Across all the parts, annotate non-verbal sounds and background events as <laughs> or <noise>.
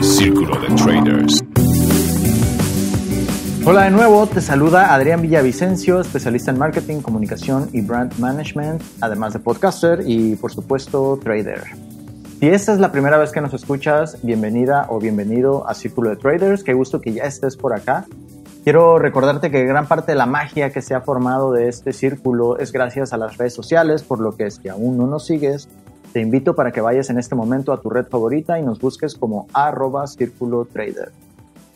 Círculo de Traders. Hola de nuevo, te saluda Adrián Villavicencio, especialista en marketing, comunicación y brand management, además de podcaster y por supuesto trader. Si esta es la primera vez que nos escuchas, bienvenida o bienvenido a Círculo de Traders, qué gusto que ya estés por acá. Quiero recordarte que gran parte de la magia que se ha formado de este círculo es gracias a las redes sociales, por lo que si aún no nos sigues, te invito para que vayas en este momento a tu red favorita y nos busques como arroba círculo trader.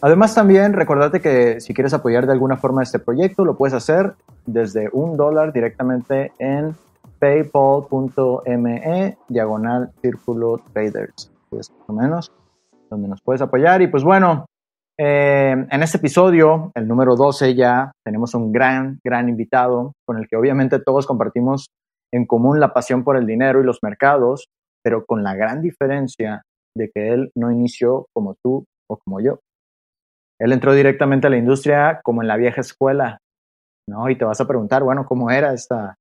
Además también recordarte que si quieres apoyar de alguna forma este proyecto, lo puedes hacer desde un dólar directamente en paypal.me diagonal círculo traders, es pues, más o menos, donde nos puedes apoyar. Y pues bueno, eh, en este episodio, el número 12 ya, tenemos un gran, gran invitado con el que obviamente todos compartimos en común la pasión por el dinero y los mercados, pero con la gran diferencia de que él no inició como tú o como yo. Él entró directamente a la industria como en la vieja escuela, ¿no? Y te vas a preguntar, bueno, ¿cómo era esta,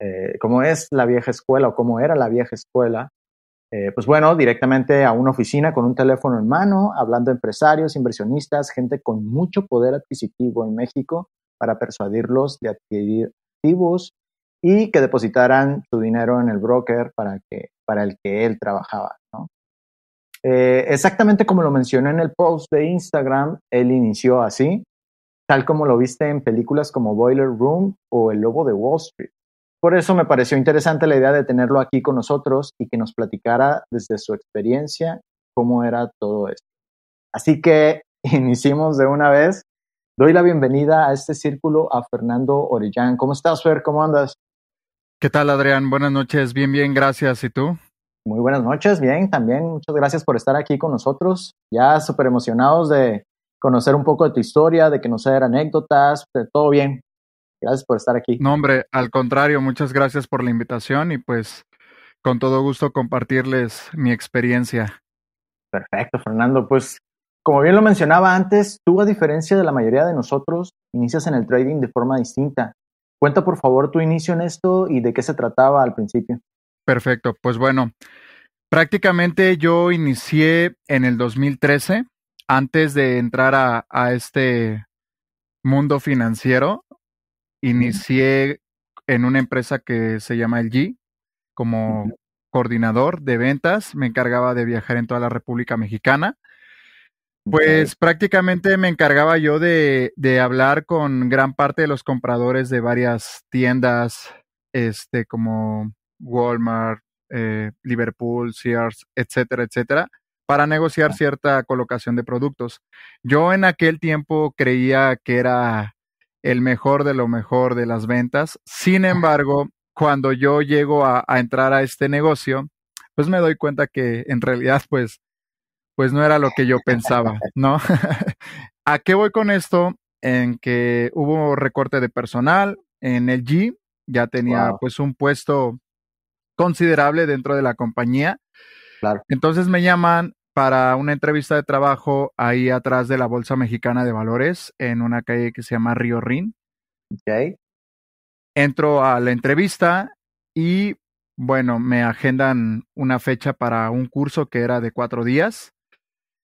eh, cómo es la vieja escuela o cómo era la vieja escuela? Eh, pues bueno, directamente a una oficina con un teléfono en mano, hablando de empresarios, inversionistas, gente con mucho poder adquisitivo en México para persuadirlos de adquirir activos y que depositaran su dinero en el broker para, que, para el que él trabajaba. Eh, exactamente como lo mencioné en el post de Instagram, él inició así, tal como lo viste en películas como Boiler Room o El Lobo de Wall Street. Por eso me pareció interesante la idea de tenerlo aquí con nosotros y que nos platicara desde su experiencia cómo era todo esto. Así que <laughs> iniciemos de una vez. Doy la bienvenida a este círculo a Fernando Orellán. ¿Cómo estás, Fer? ¿Cómo andas? ¿Qué tal, Adrián? Buenas noches. Bien, bien, gracias. ¿Y tú? Muy buenas noches, bien, también. Muchas gracias por estar aquí con nosotros. Ya súper emocionados de conocer un poco de tu historia, de que nos hagan anécdotas, de todo bien. Gracias por estar aquí. No, hombre, al contrario, muchas gracias por la invitación y pues con todo gusto compartirles mi experiencia. Perfecto, Fernando. Pues como bien lo mencionaba antes, tú a diferencia de la mayoría de nosotros, inicias en el trading de forma distinta. Cuenta por favor tu inicio en esto y de qué se trataba al principio. Perfecto, pues bueno, prácticamente yo inicié en el 2013, antes de entrar a, a este mundo financiero. Inicié en una empresa que se llama El como coordinador de ventas. Me encargaba de viajar en toda la República Mexicana. Pues prácticamente me encargaba yo de, hablar con gran parte de los compradores de varias tiendas, este, como Walmart, eh, Liverpool, Sears, etcétera, etcétera, para negociar cierta colocación de productos. Yo en aquel tiempo creía que era el mejor de lo mejor de las ventas. Sin embargo, cuando yo llego a, entrar a este negocio, pues me doy cuenta que en realidad, pues, pues no era lo que yo pensaba, ¿no? <laughs> ¿A qué voy con esto? En que hubo recorte de personal en el G, ya tenía pues un puesto considerable dentro de la compañía. Claro. Entonces me llaman para una entrevista de trabajo ahí atrás de la Bolsa Mexicana de Valores, en una calle que se llama Río Rin. Entro a la entrevista y, bueno, me agendan una fecha para un curso que era de cuatro días.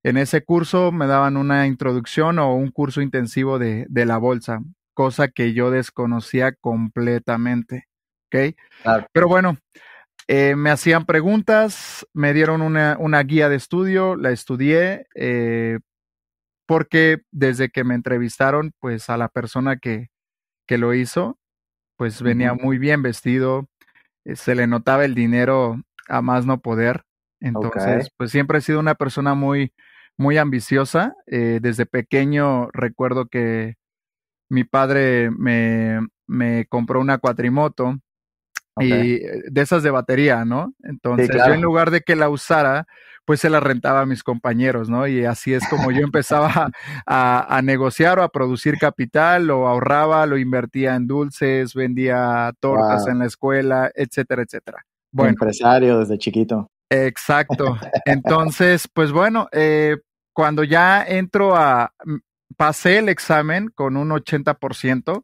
En ese curso me daban una introducción o un curso intensivo de, de la bolsa, cosa que yo desconocía completamente. ¿Ok? Pero bueno, eh, me hacían preguntas, me dieron una, una guía de estudio, la estudié, eh, porque desde que me entrevistaron, pues a la persona que, que lo hizo, pues venía muy bien vestido, eh, se le notaba el dinero a más no poder. Entonces, pues siempre he sido una persona muy, muy ambiciosa. desde pequeño recuerdo que mi padre me, me compró una cuatrimoto y eh, de esas de batería, ¿no? Entonces, yo en lugar de que la usara, pues se la rentaba a mis compañeros, ¿no? Y así es como yo empezaba <laughs> a, negociar o a producir capital, lo ahorraba, lo invertía en dulces, vendía tortas en la escuela, etcétera, etcétera. Bueno. Empresario desde chiquito. Exacto. <laughs> Entonces, pues bueno, eh, cuando ya entro a, mm, pasé el examen con un 80%,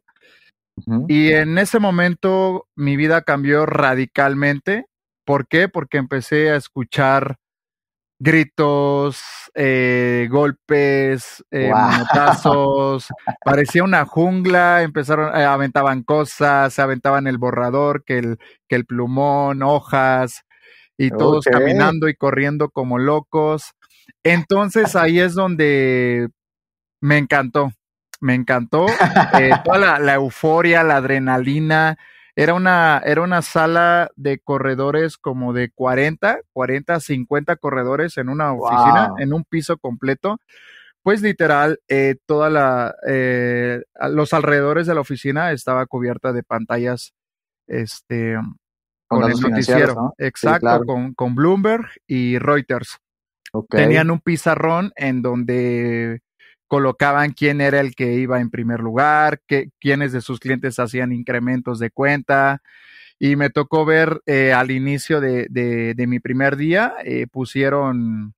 y en ese momento mi vida cambió radicalmente. ¿Por qué? Porque empecé a escuchar gritos, eh, golpes, eh, parecía una jungla, empezaron, eh, aventaban cosas, se aventaban el borrador, que el, que el plumón, hojas, y todos caminando y corriendo como locos. Entonces ahí es donde me encantó, me encantó. Eh, <laughs> toda la, euforia, la adrenalina. Era una, era una sala de corredores como de 40, 40, 50 corredores en una oficina, en un piso completo. Pues literal, eh, toda la, eh, los alrededores de la oficina estaba cubierta de pantallas, este, con, el noticiero. Exacto, con, Bloomberg y Reuters. Tenían un pizarrón en donde colocaban quién era el que iba en primer lugar, qué, quiénes de sus clientes hacían incrementos de cuenta. Y me tocó ver eh, al inicio de, de, mi primer día, eh, pusieron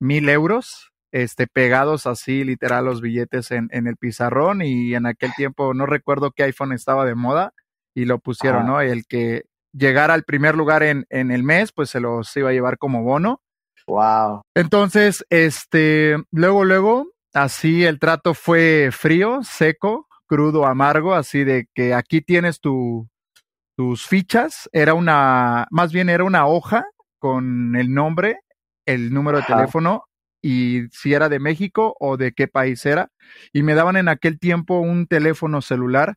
mil euros este, pegados así, literal, los billetes en, el pizarrón. Y en aquel tiempo no recuerdo qué iPhone estaba de moda y lo pusieron, ah. ¿no? El que llegara al primer lugar en, en, el mes, pues se los iba a llevar como bono. Wow. Entonces, este, luego, luego, Así el trato fue frío, seco, crudo, amargo, así de que aquí tienes tu, tus fichas. Era una, más bien era una hoja con el nombre, el número de teléfono y si era de México o de qué país era. Y me daban en aquel tiempo un teléfono celular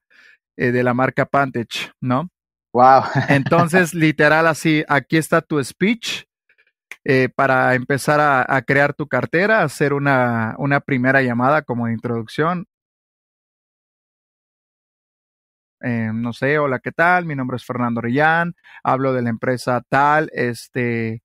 eh, de la marca Pantech, ¿no? Wow. Entonces, <laughs> literal así, aquí está tu speech eh, para empezar a, crear tu cartera, hacer una, una primera llamada como de introducción. Eh, no sé, hola, ¿qué tal? Mi nombre es Fernando Rillán. hablo de la empresa tal, este,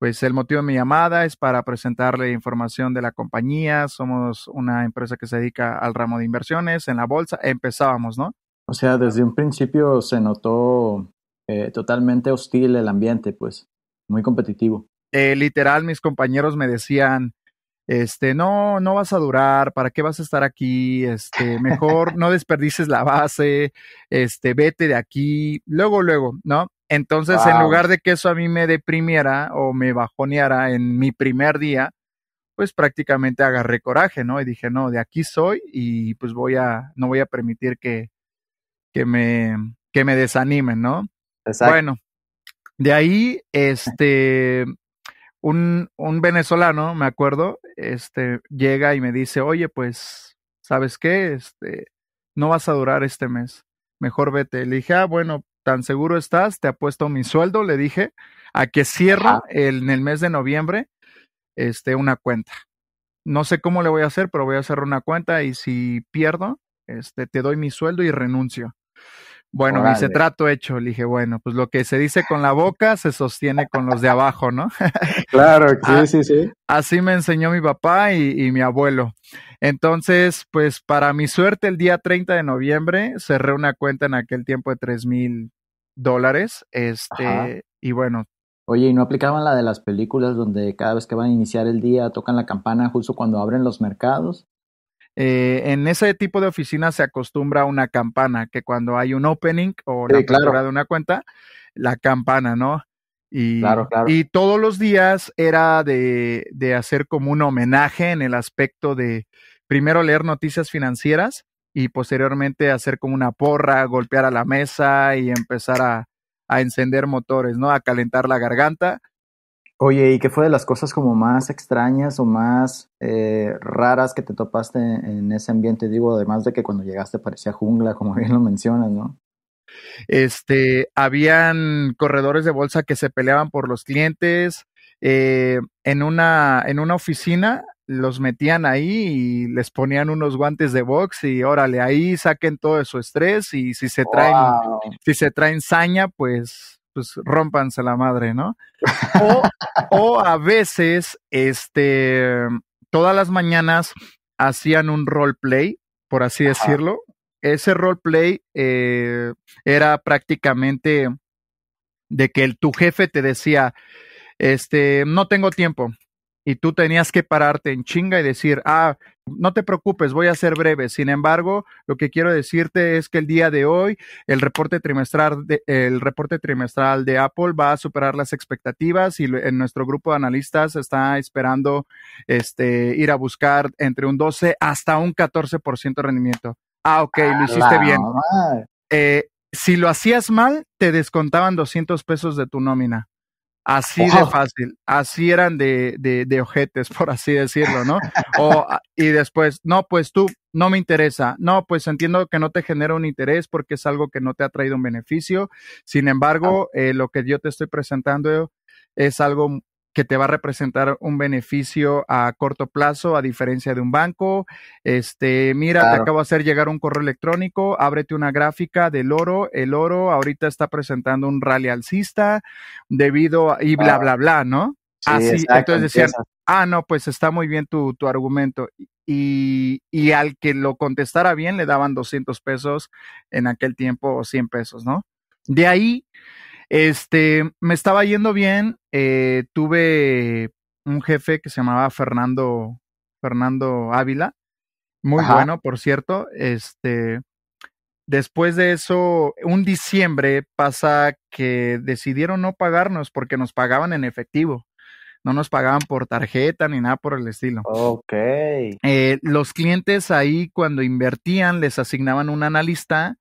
pues el motivo de mi llamada es para presentarle información de la compañía. Somos una empresa que se dedica al ramo de inversiones en la bolsa. Empezábamos, ¿no? O sea, desde un principio se notó eh, totalmente hostil el ambiente, pues muy competitivo. Eh, literal, mis compañeros me decían, este, no, no vas a durar, ¿para qué vas a estar aquí? Este, mejor no desperdices la base, este, vete de aquí, luego, luego, ¿no? Entonces, en lugar de que eso a mí me deprimiera o me bajoneara en mi primer día, pues prácticamente agarré coraje, ¿no? Y dije, no, de aquí soy y pues voy a, no voy a permitir que, que me, que me desanimen, ¿no? Exacto. Bueno, de ahí, este, un, un venezolano, me acuerdo, este, llega y me dice, oye, pues, ¿sabes qué? Este, no vas a durar este mes, mejor vete. Le dije, ah, bueno, tan seguro estás, te apuesto mi sueldo, le dije, a que cierra el, en el mes de noviembre este, una cuenta. No sé cómo le voy a hacer, pero voy a hacer una cuenta y si pierdo, este, te doy mi sueldo y renuncio. Bueno, y dice trato hecho. Le dije, bueno, pues lo que se dice con la boca se sostiene con los de abajo, ¿no? <laughs> claro, sí, ah, sí, sí. Así me enseñó mi papá y, mi abuelo. Entonces, pues para mi suerte, el día 30 de noviembre cerré una cuenta en aquel tiempo de 3 mil dólares. Este, y bueno, Oye, ¿y no aplicaban la de las películas donde cada vez que van a iniciar el día tocan la campana justo cuando abren los mercados? Eh, en ese tipo de oficinas se acostumbra una campana, que cuando hay un opening o la de una cuenta, la campana, ¿no? Y, y todos los días era de, de hacer como un homenaje en el aspecto de primero leer noticias financieras y posteriormente hacer como una porra, golpear a la mesa y empezar a, a encender motores, ¿no? A calentar la garganta Oye, ¿y qué fue de las cosas como más extrañas o más eh, raras que te topaste en, ese ambiente? Digo, además de que cuando llegaste parecía jungla, como <laughs> bien lo mencionas, ¿no? Este, habían corredores de bolsa que se peleaban por los clientes. Eh, en, una, en una oficina los metían ahí y les ponían unos guantes de box y órale, ahí saquen todo su estrés y si se traen, si se traen saña, pues pues, rompanse la madre, ¿no? O, a veces, este, todas las mañanas hacían un roleplay, por así decirlo. Ese roleplay eh, era prácticamente de que el, tu jefe te decía, este, no tengo tiempo. Y tú tenías que pararte en chinga y decir, ah, no te preocupes, voy a ser breve. Sin embargo, lo que quiero decirte es que el día de hoy el reporte trimestral de, el reporte trimestral de Apple va a superar las expectativas y en nuestro grupo de analistas está esperando este, ir a buscar entre un 12 hasta un 14% de rendimiento. Ah, ok, lo hiciste ah, bien. Eh, si lo hacías mal, te descontaban 200 pesos de tu nómina. Así de fácil, así eran de, de, ojetes, <laughs> por así decirlo, ¿no? Ah, y después, no, pues tú, no me interesa, no, pues entiendo que no te genera un interés porque es algo que no te ha traído un beneficio, sin embargo, eh, lo que yo te estoy presentando es algo que te va a representar un beneficio a corto plazo, a diferencia de un banco. Este, mira, te acabo de hacer llegar un correo electrónico, ábrete una gráfica del oro. El oro ahorita está presentando un rally alcista debido a, y bla, bla, bla, ¿no? Así, entonces decían, ah, no, pues está muy bien tu, tu argumento. Y, y, al que lo contestara bien le daban 200 pesos en aquel tiempo o 100 pesos, ¿no? De ahí, este, me estaba yendo bien, eh, tuve un jefe que se llamaba Fernando, Fernando Ávila, muy bueno, por cierto. Este, después de eso, un diciembre pasa que decidieron no pagarnos porque nos pagaban en efectivo. No nos pagaban por tarjeta ni nada por el estilo. Ok. Eh, los clientes ahí cuando invertían les asignaban un analista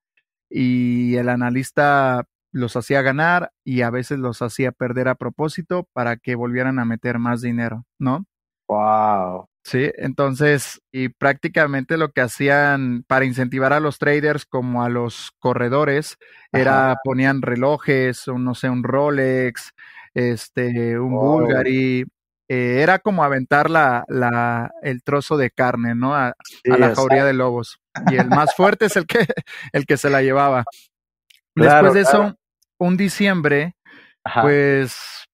y el analista los hacía ganar y a veces los hacía perder a propósito para que volvieran a meter más dinero, ¿no? Wow. Sí, entonces, y prácticamente lo que hacían para incentivar a los traders como a los corredores era ponían relojes, un, no sé, un Rolex, este, un Bulgari, eh, era como aventar la, la, el trozo de carne, ¿no? A, la jauría de lobos. Y el más fuerte es el que, <laughs> el que se la llevaba. Después de eso, un diciembre, pues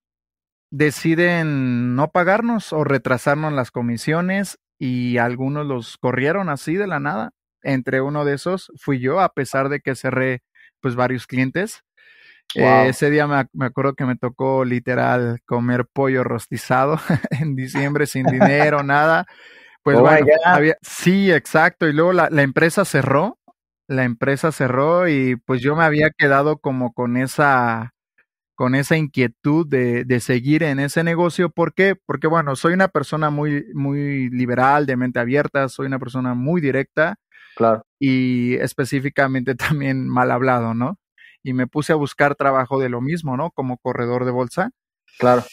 deciden no pagarnos o retrasarnos las comisiones y algunos los corrieron así de la nada. Entre uno de esos fui yo, a pesar de que cerré pues varios clientes. Eh, ese día me, acuerdo que me tocó literal comer pollo rostizado <laughs> en diciembre sin dinero, <laughs> nada. Pues oh bueno, sí, exacto. Y luego la empresa cerró la empresa cerró y pues yo me había quedado como con esa con esa inquietud de, de, seguir en ese negocio. ¿Por qué? Porque bueno, soy una persona muy, muy liberal, de mente abierta, soy una persona muy directa. Claro. Y específicamente <laughs> también mal hablado, ¿no? Y me puse a buscar trabajo de lo mismo, ¿no? Como corredor de bolsa. Claro.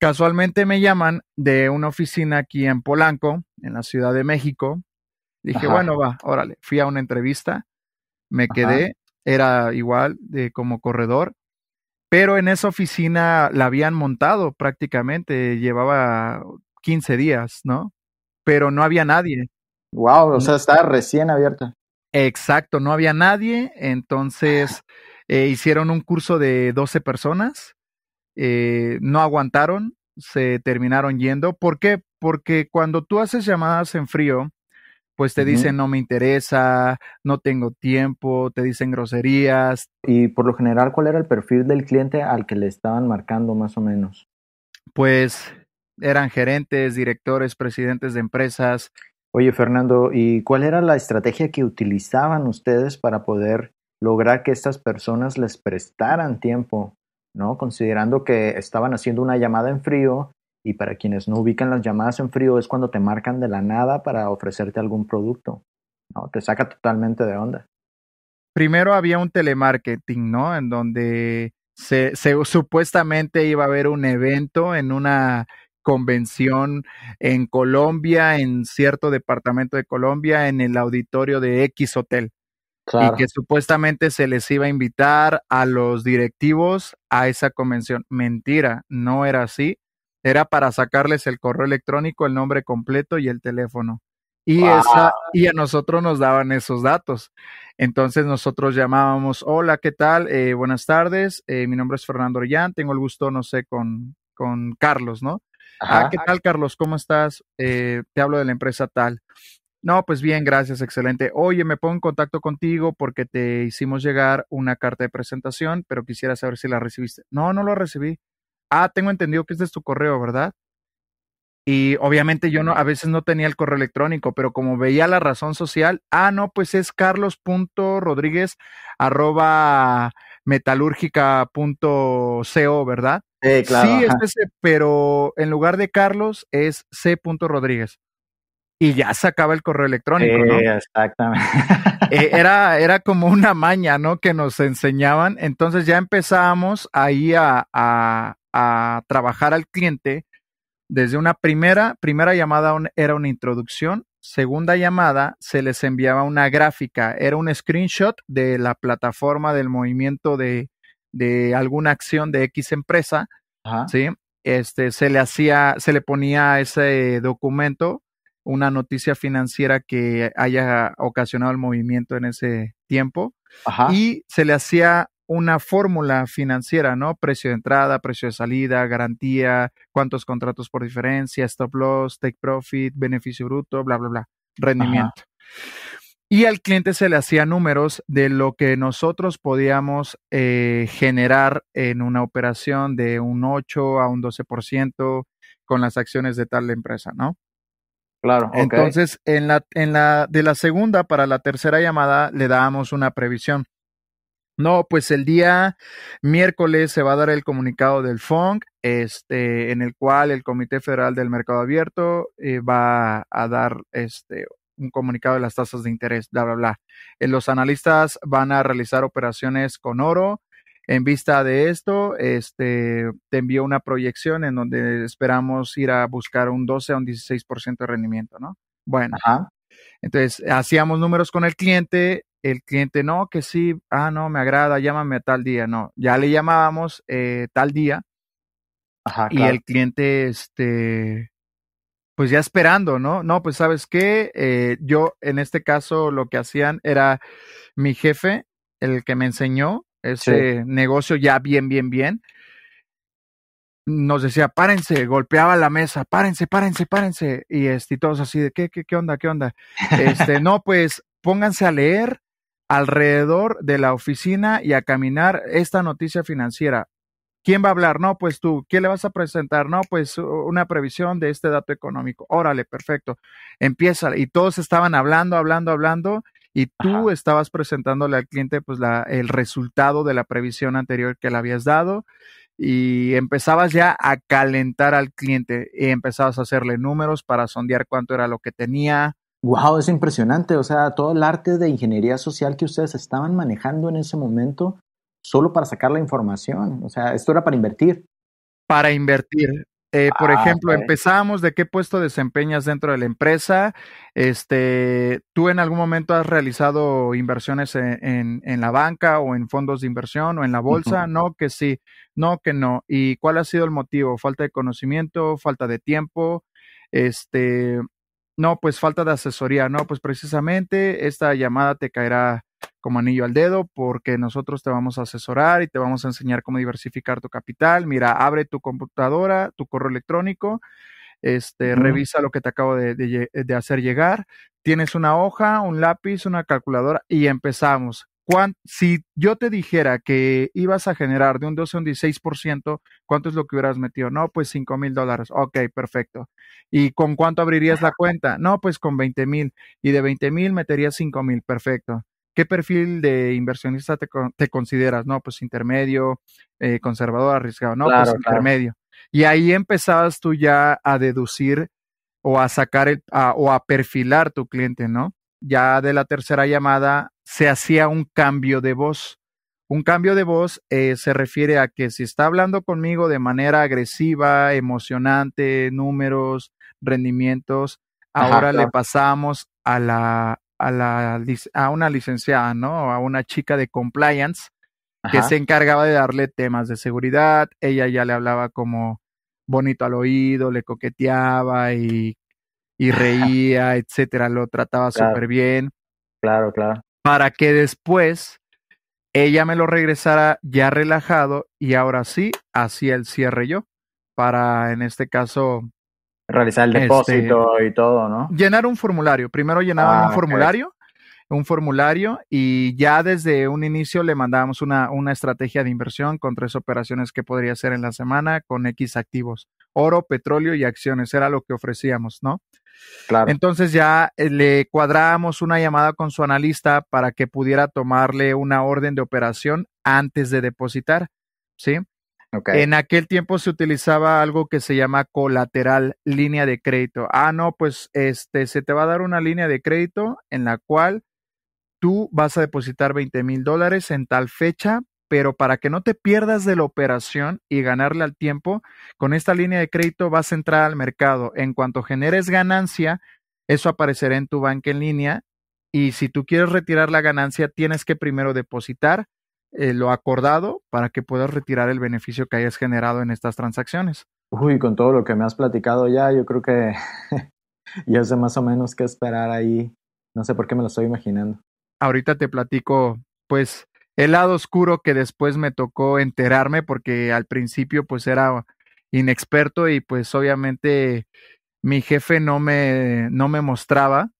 Casualmente me llaman de una oficina aquí en Polanco, en la Ciudad de México. Dije, bueno, va, órale, fui a una entrevista me quedé, era igual de como corredor, pero en esa oficina la habían montado prácticamente, llevaba 15 días, ¿no? Pero no había nadie. Wow, o sea, estaba recién abierta. Exacto, no había nadie, entonces eh, hicieron un curso de 12 personas, eh, no aguantaron, se terminaron yendo. ¿Por qué? Porque cuando tú haces llamadas en frío, pues te dicen no me interesa, no tengo tiempo, te dicen groserías. Y por lo general, ¿cuál era el perfil del cliente al que le estaban marcando más o menos? Pues eran gerentes, directores, presidentes de empresas. Oye, Fernando, ¿y cuál era la estrategia que utilizaban ustedes para poder lograr que estas personas les prestaran tiempo? ¿No? Considerando que estaban haciendo una llamada en frío, y para quienes no ubican las llamadas en frío es cuando te marcan de la nada para ofrecerte algún producto. No, te saca totalmente de onda. Primero había un telemarketing, ¿no? En donde se, supuestamente iba a haber un evento en una convención en Colombia, en cierto departamento de Colombia, en el auditorio de X Hotel. y que supuestamente se les iba a invitar a los directivos a esa convención. Mentira, no era así era para sacarles el correo electrónico, el nombre completo y el teléfono. Y, esa, y a nosotros nos daban esos datos. Entonces nosotros llamábamos, hola, ¿qué tal? Eh, buenas tardes, eh, mi nombre es Fernando Orellán, tengo el gusto, no sé, con, con Carlos, ¿no? Ah, ¿qué tal, Carlos? ¿Cómo estás? Eh, te hablo de la empresa tal. No, pues bien, gracias, excelente. Oye, me pongo en contacto contigo porque te hicimos llegar una carta de presentación, pero quisiera saber si la recibiste. No, no la recibí ah, tengo entendido que este es tu correo, ¿verdad? Y obviamente yo no, a veces no tenía el correo electrónico, pero como veía la razón social, ah, no, pues es carlos.rodríguez arroba metalúrgica.co, ¿verdad? Sí, claro. Sí, es ese, pero en lugar de Carlos es C. Rodríguez. Y ya sacaba el correo electrónico, ¿no? Exactamente. <laughs> Eh, era, era como una maña, ¿no? Que nos enseñaban. Entonces ya empezábamos ahí a, trabajar al cliente desde una primera, primera llamada era una introducción, segunda llamada se les enviaba una gráfica, era un screenshot de la plataforma del movimiento de, de alguna acción de X empresa, ¿sí? Este, se le hacía, se le ponía ese documento una noticia financiera que haya ocasionado el movimiento en ese tiempo. Y se le hacía una fórmula financiera, ¿no? Precio de entrada, precio de salida, garantía, cuántos contratos por diferencia, stop loss, take profit, beneficio bruto, bla, bla, bla, rendimiento. Y al cliente se le hacía números de lo que nosotros podíamos eh, generar en una operación de un 8 a un 12% con las acciones de tal empresa, ¿no? Claro. Entonces, en la, en la, de la segunda para la tercera llamada le damos una previsión. No, pues el día miércoles se va a dar el comunicado del FONC, este, en el cual el Comité Federal del Mercado Abierto eh, va a dar este, un comunicado de las tasas de interés, bla, bla, bla. Eh, los analistas van a realizar operaciones con oro, en vista de esto, este, te envío una proyección en donde esperamos ir a buscar un 12 a un 16% de rendimiento, ¿no? Bueno, entonces hacíamos números con el cliente, el cliente no, que sí, ah, no, me agrada, llámame tal día, no, ya le llamábamos eh, tal día y el cliente, este, pues ya esperando, ¿no? No, pues sabes qué, eh, yo en este caso lo que hacían era mi jefe, el que me enseñó, ese negocio ya bien, bien, bien. Nos decía, párense, golpeaba la mesa, párense, párense, párense. Y, este, todos así de, ¿qué, qué, qué onda, qué onda? Este, <laughs> no, pues pónganse a leer alrededor de la oficina y a caminar esta noticia financiera. ¿Quién va a hablar? No, pues tú. ¿qué le vas a presentar? No, pues una previsión de este dato económico. Órale, perfecto. Empieza. Y todos estaban hablando, hablando, hablando y tú estabas presentándole al cliente pues el resultado de la previsión anterior que le habías dado y empezabas ya a calentar al cliente y empezabas a hacerle números para sondear cuánto era lo que tenía. Wow, es impresionante, o sea, todo el arte de ingeniería social que ustedes estaban manejando en ese momento solo para sacar la información, o sea, esto era para invertir. Para invertir, eh, por ah, ejemplo, empezamos de qué puesto desempeñas dentro de la empresa. Este, ¿Tú en algún momento has realizado inversiones e, en, la banca o en fondos de inversión o en la bolsa? No, que sí, no, que no. ¿Y cuál ha sido el motivo? ¿Falta de conocimiento? ¿Falta de tiempo? Este, no, pues falta de asesoría. No, pues precisamente esta llamada te caerá como anillo al dedo porque nosotros te vamos a asesorar y te vamos a enseñar cómo diversificar tu capital. Mira, abre tu computadora, tu correo electrónico, este, revisa lo que te acabo de, de, hacer llegar. Tienes una hoja, un lápiz, una calculadora y empezamos. Si yo te dijera que ibas a generar de un 12 a un 16%, ¿cuánto es lo que hubieras metido? No, pues 5 mil dólares. Ok, perfecto. ¿Y con cuánto abrirías la cuenta? No, pues con 20 mil. Y de 20 mil meterías 5 mil. Perfecto. ¿Qué perfil de inversionista te, consideras? No, pues intermedio, eh, conservador, arriesgado. No, pues intermedio. Y ahí empezabas tú ya a deducir o a sacar o a perfilar tu cliente, ¿no? Ya de la tercera llamada se hacía un cambio de voz. Un cambio de voz eh, se refiere a que si está hablando conmigo de manera agresiva, emocionante, números, rendimientos, ahora le pasamos a la, a, una licenciada, ¿no? A una chica de compliance que se encargaba de darle temas de seguridad. Ella ya le hablaba como bonito al oído, le coqueteaba y, y <laughs> reía, etcétera. Lo trataba súper bien. Claro, claro. Para que después ella me lo regresara ya relajado y ahora sí hacía el cierre yo para en este caso realizar el este, depósito y todo, ¿no? Llenar un formulario. Primero llenaban ah, un formulario, un formulario, y ya desde un inicio le mandábamos una, una estrategia de inversión con tres operaciones que podría hacer en la semana con X activos. Oro, petróleo y acciones. Era lo que ofrecíamos, ¿no? Claro. Entonces ya eh, le cuadrábamos una llamada con su analista para que pudiera tomarle una orden de operación antes de depositar, ¿sí? En aquel tiempo se utilizaba algo que se llama colateral, línea de crédito. Ah, no, pues este, se te va a dar una línea de crédito en la cual tú vas a depositar 20 mil dólares en tal fecha, pero para que no te pierdas de la operación y ganarle al tiempo, con esta línea de crédito vas a entrar al mercado. En cuanto generes ganancia, eso aparecerá en tu banca en línea. Y si tú quieres retirar la ganancia, tienes que primero depositar eh, lo acordado para que puedas retirar el beneficio que hayas generado en estas transacciones. Uy, con todo lo que me has platicado ya, yo creo que <laughs> ya sé más o menos qué esperar ahí. No sé por qué me lo estoy imaginando. Ahorita te platico, pues, el lado oscuro que después me tocó enterarme porque al principio pues era inexperto y pues obviamente mi jefe no me, no me mostraba.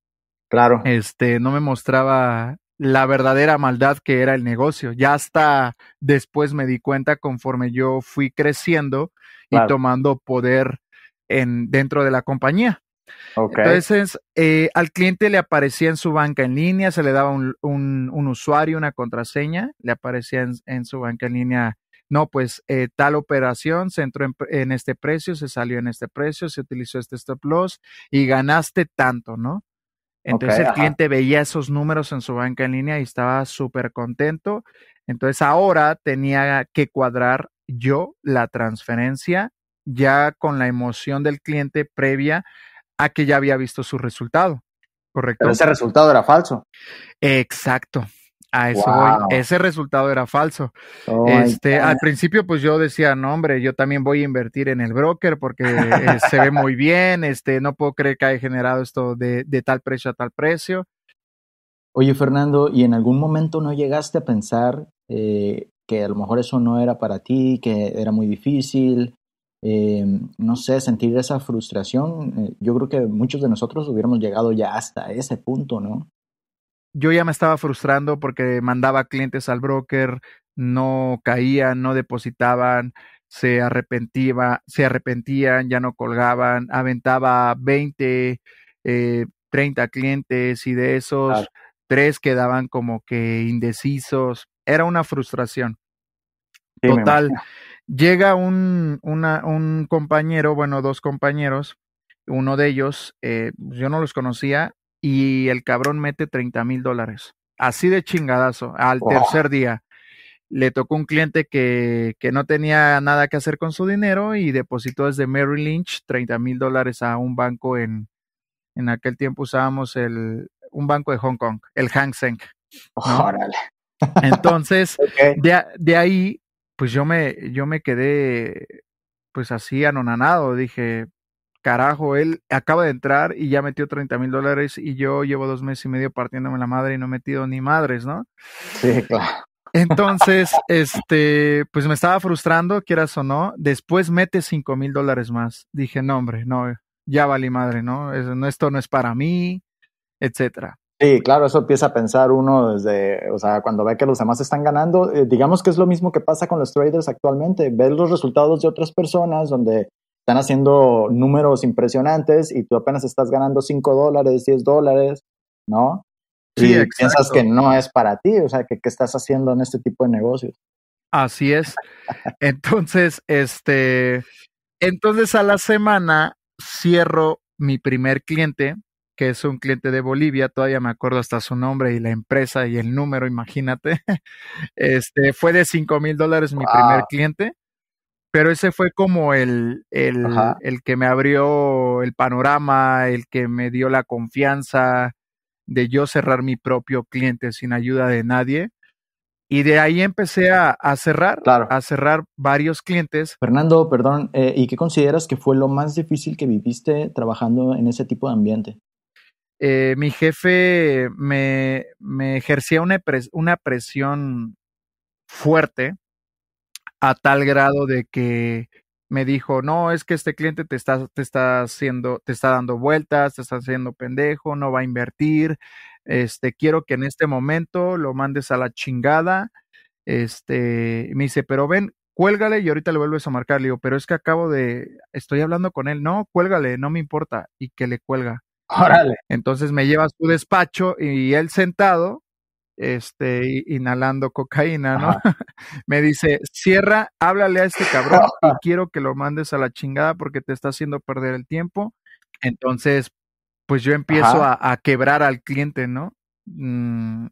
Claro. Este, no me mostraba la verdadera maldad que era el negocio. Ya hasta después me di cuenta conforme yo fui creciendo y tomando poder en, dentro de la compañía. Okay. Entonces, eh, al cliente le aparecía en su banca en línea, se le daba un, un, usuario, una contraseña, le aparecía en, en su banca en línea, no, pues eh, tal operación se entró en, este precio, se salió en este precio, se utilizó este stop loss y ganaste tanto, ¿no? Entonces el cliente veía esos números en su banca en línea y estaba súper contento. Entonces ahora tenía que cuadrar yo la transferencia ya con la emoción del cliente previa a que ya había visto su resultado. Correcto. Pero ese resultado era falso. Exacto. A eso Ese resultado era falso. Oh este, al principio, pues yo decía, no, hombre, yo también voy a invertir en el broker porque eh, se ve muy bien. Este, no puedo creer que haya generado esto de, de tal precio a tal precio. Oye, Fernando, ¿y en algún momento no llegaste a pensar eh, que a lo mejor eso no era para ti, que era muy difícil? Eh, no sé, sentir esa frustración. yo creo que muchos de nosotros hubiéramos llegado ya hasta ese punto, ¿no? yo ya me estaba frustrando porque mandaba clientes al broker, no caían, no depositaban, se arrepentía, se arrepentían, ya no colgaban, aventaba 20, 30 eh, clientes y de esos tres quedaban como que indecisos. Era una frustración. Total. Llega un, un compañero, bueno, dos compañeros, uno de ellos, eh, yo no los conocía, y el cabrón mete 30 mil dólares. Así de chingadazo, al tercer día. Le tocó un cliente que, que, no tenía nada que hacer con su dinero y depositó desde Merrill Lynch 30 mil dólares a un banco en, en aquel tiempo usábamos el, un banco de Hong Kong, el Hang Seng. Órale. Entonces, <laughs> de, de, ahí, pues yo me, yo me quedé pues así anonanado. Dije, carajo, él acaba de entrar y ya metió 30 mil dólares y yo llevo dos meses y medio partiéndome la madre y no he metido ni madres, ¿no? Sí, claro. Entonces, <laughs> este, pues me estaba frustrando, quieras o no. Después mete 5 mil dólares más. Dije, no, hombre, no, ya vale madre, ¿no? Esto no es para mí, etcétera. Sí, claro, eso empieza a pensar uno desde, o sea, cuando ve que los demás están ganando, eh, digamos que es lo mismo que pasa con los traders actualmente, ver los resultados de otras personas donde están haciendo números impresionantes y tú apenas estás ganando 5 dólares, 10 dólares, ¿no? y piensas que no es para ti, o sea, que qué estás haciendo en este tipo de negocios. Así es. <laughs> Entonces, este, entonces a la semana cierro mi primer cliente, que es un cliente de Bolivia, todavía me acuerdo hasta su nombre y la empresa y el número, imagínate. <laughs> Este, fue de 5 mil dólares mi primer cliente pero ese fue como el, que me abrió el panorama, el que me dio la confianza de yo cerrar mi propio cliente sin ayuda de nadie. Y de ahí empecé a, cerrar, a cerrar varios clientes. Fernando, perdón, eh, ¿y qué consideras que fue lo más difícil que viviste trabajando en ese tipo de ambiente? Eh, mi jefe me, ejercía una, una presión fuerte a tal grado de que me dijo, no, es que este cliente te está, te está haciendo, te está dando vueltas, te está haciendo pendejo, no va a invertir, este, quiero que en este momento lo mandes a la chingada, este, me dice, pero ven, cuélgale y ahorita le vuelves a marcar, le digo, pero es que acabo de, estoy hablando con él, no, cuélgale, no me importa, y que le cuelga. Órale. Entonces me llevas a su despacho y él sentado, este, inhalando cocaína, ¿no? <laughs> Me dice, cierra, háblale a este cabrón <laughs> y quiero que lo mandes a la chingada porque te está haciendo perder el tiempo. Entonces, pues yo empiezo a, quebrar al cliente, ¿no? Mm,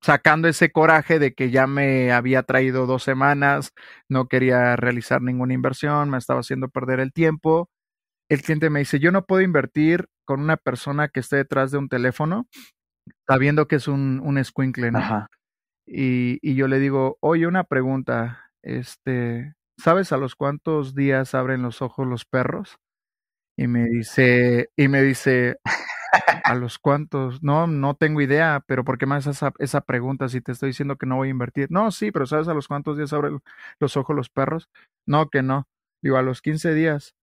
sacando ese coraje de que ya me había traído dos semanas, no quería realizar ninguna inversión, me estaba haciendo perder el tiempo. El cliente me dice, yo no puedo invertir con una persona que esté detrás de un teléfono sabiendo que es un, un escuincle, Ajá. Y, y, yo le digo, oye, una pregunta, este, ¿sabes a los cuántos días abren los ojos los perros? Y me dice, y me dice, ¿a los cuántos? No, no tengo idea, pero ¿por qué más esa, esa pregunta si te estoy diciendo que no voy a invertir? No, sí, pero ¿sabes a los cuántos días abren los ojos los perros? No, que no. Digo, a los 15 días.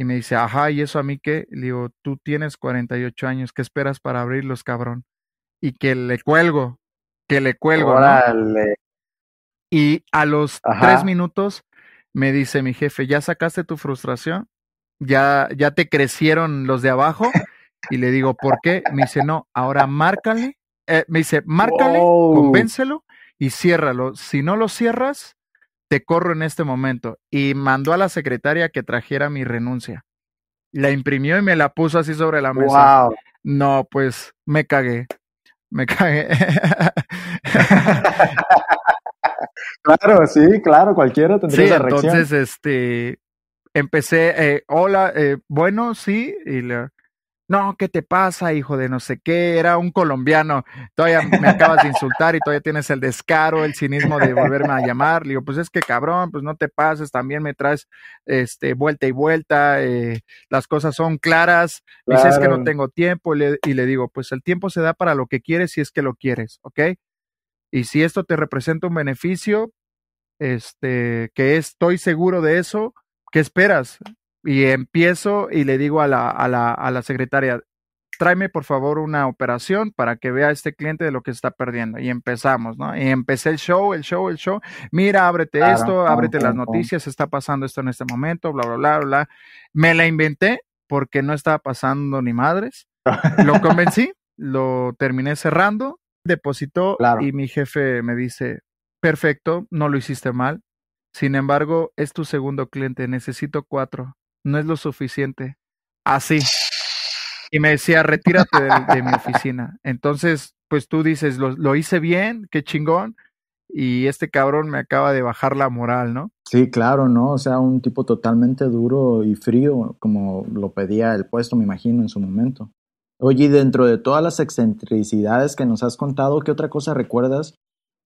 Y me dice, ajá, ¿y eso a mí qué? Le digo, tú tienes 48 años, ¿qué esperas para abrirlos, cabrón? Y que le cuelgo, que le cuelgo. Y a los tres minutos me dice mi jefe, ¿ya sacaste tu frustración? ¿Ya, ya te crecieron los de abajo? Y le digo, ¿por qué? Me dice, no, ahora márcale. Eh, me dice, márcale, convéncelo y ciérralo. Si no lo cierras, te corro en este momento. Y mandó a la secretaria que trajera mi renuncia. La imprimió y me la puso así sobre la mesa. No, pues me cagué. Me cagué. <laughs> claro, sí, claro, cualquiera tendría esa reacción. Entonces, este, empecé, eh, hola, eh, bueno, sí, y la, no, ¿qué te pasa, hijo de no sé qué? Era un colombiano, todavía me acabas de insultar y todavía tienes el descaro, el cinismo de volverme a llamar. Le digo, pues es que cabrón, pues no te pases, también me traes este, vuelta y vuelta, eh, las cosas son claras, dices que no tengo tiempo y le, y le digo, pues el tiempo se da para lo que quieres si es que lo quieres, ¿ok? Y si esto te representa un beneficio, este, que estoy seguro de eso, ¿qué esperas? Y empiezo y le digo a la, a la, a la secretaria, tráeme por favor una operación para que vea a este cliente de lo que está perdiendo. Y empezamos, ¿no? Y empecé el show, el show, el show. Mira, ábrete esto, ábrete las noticias, está pasando esto en este momento, bla, bla, bla, bla. Me la inventé porque no estaba pasando ni madres. Lo <laughs> convencí, lo terminé cerrando, depositó y mi jefe me dice, perfecto, no lo hiciste mal. Sin embargo, es tu segundo cliente, necesito cuatro no es lo suficiente. Así. Y me decía, retírate de, mi oficina. Entonces, pues tú dices, lo, lo, hice bien, qué chingón, y este cabrón me acaba de bajar la moral, ¿no? Sí, claro, ¿no? O sea, un tipo totalmente duro y frío, como lo pedía el puesto, me imagino, en su momento. Oye, y dentro de todas las excentricidades que nos has contado, ¿qué otra cosa recuerdas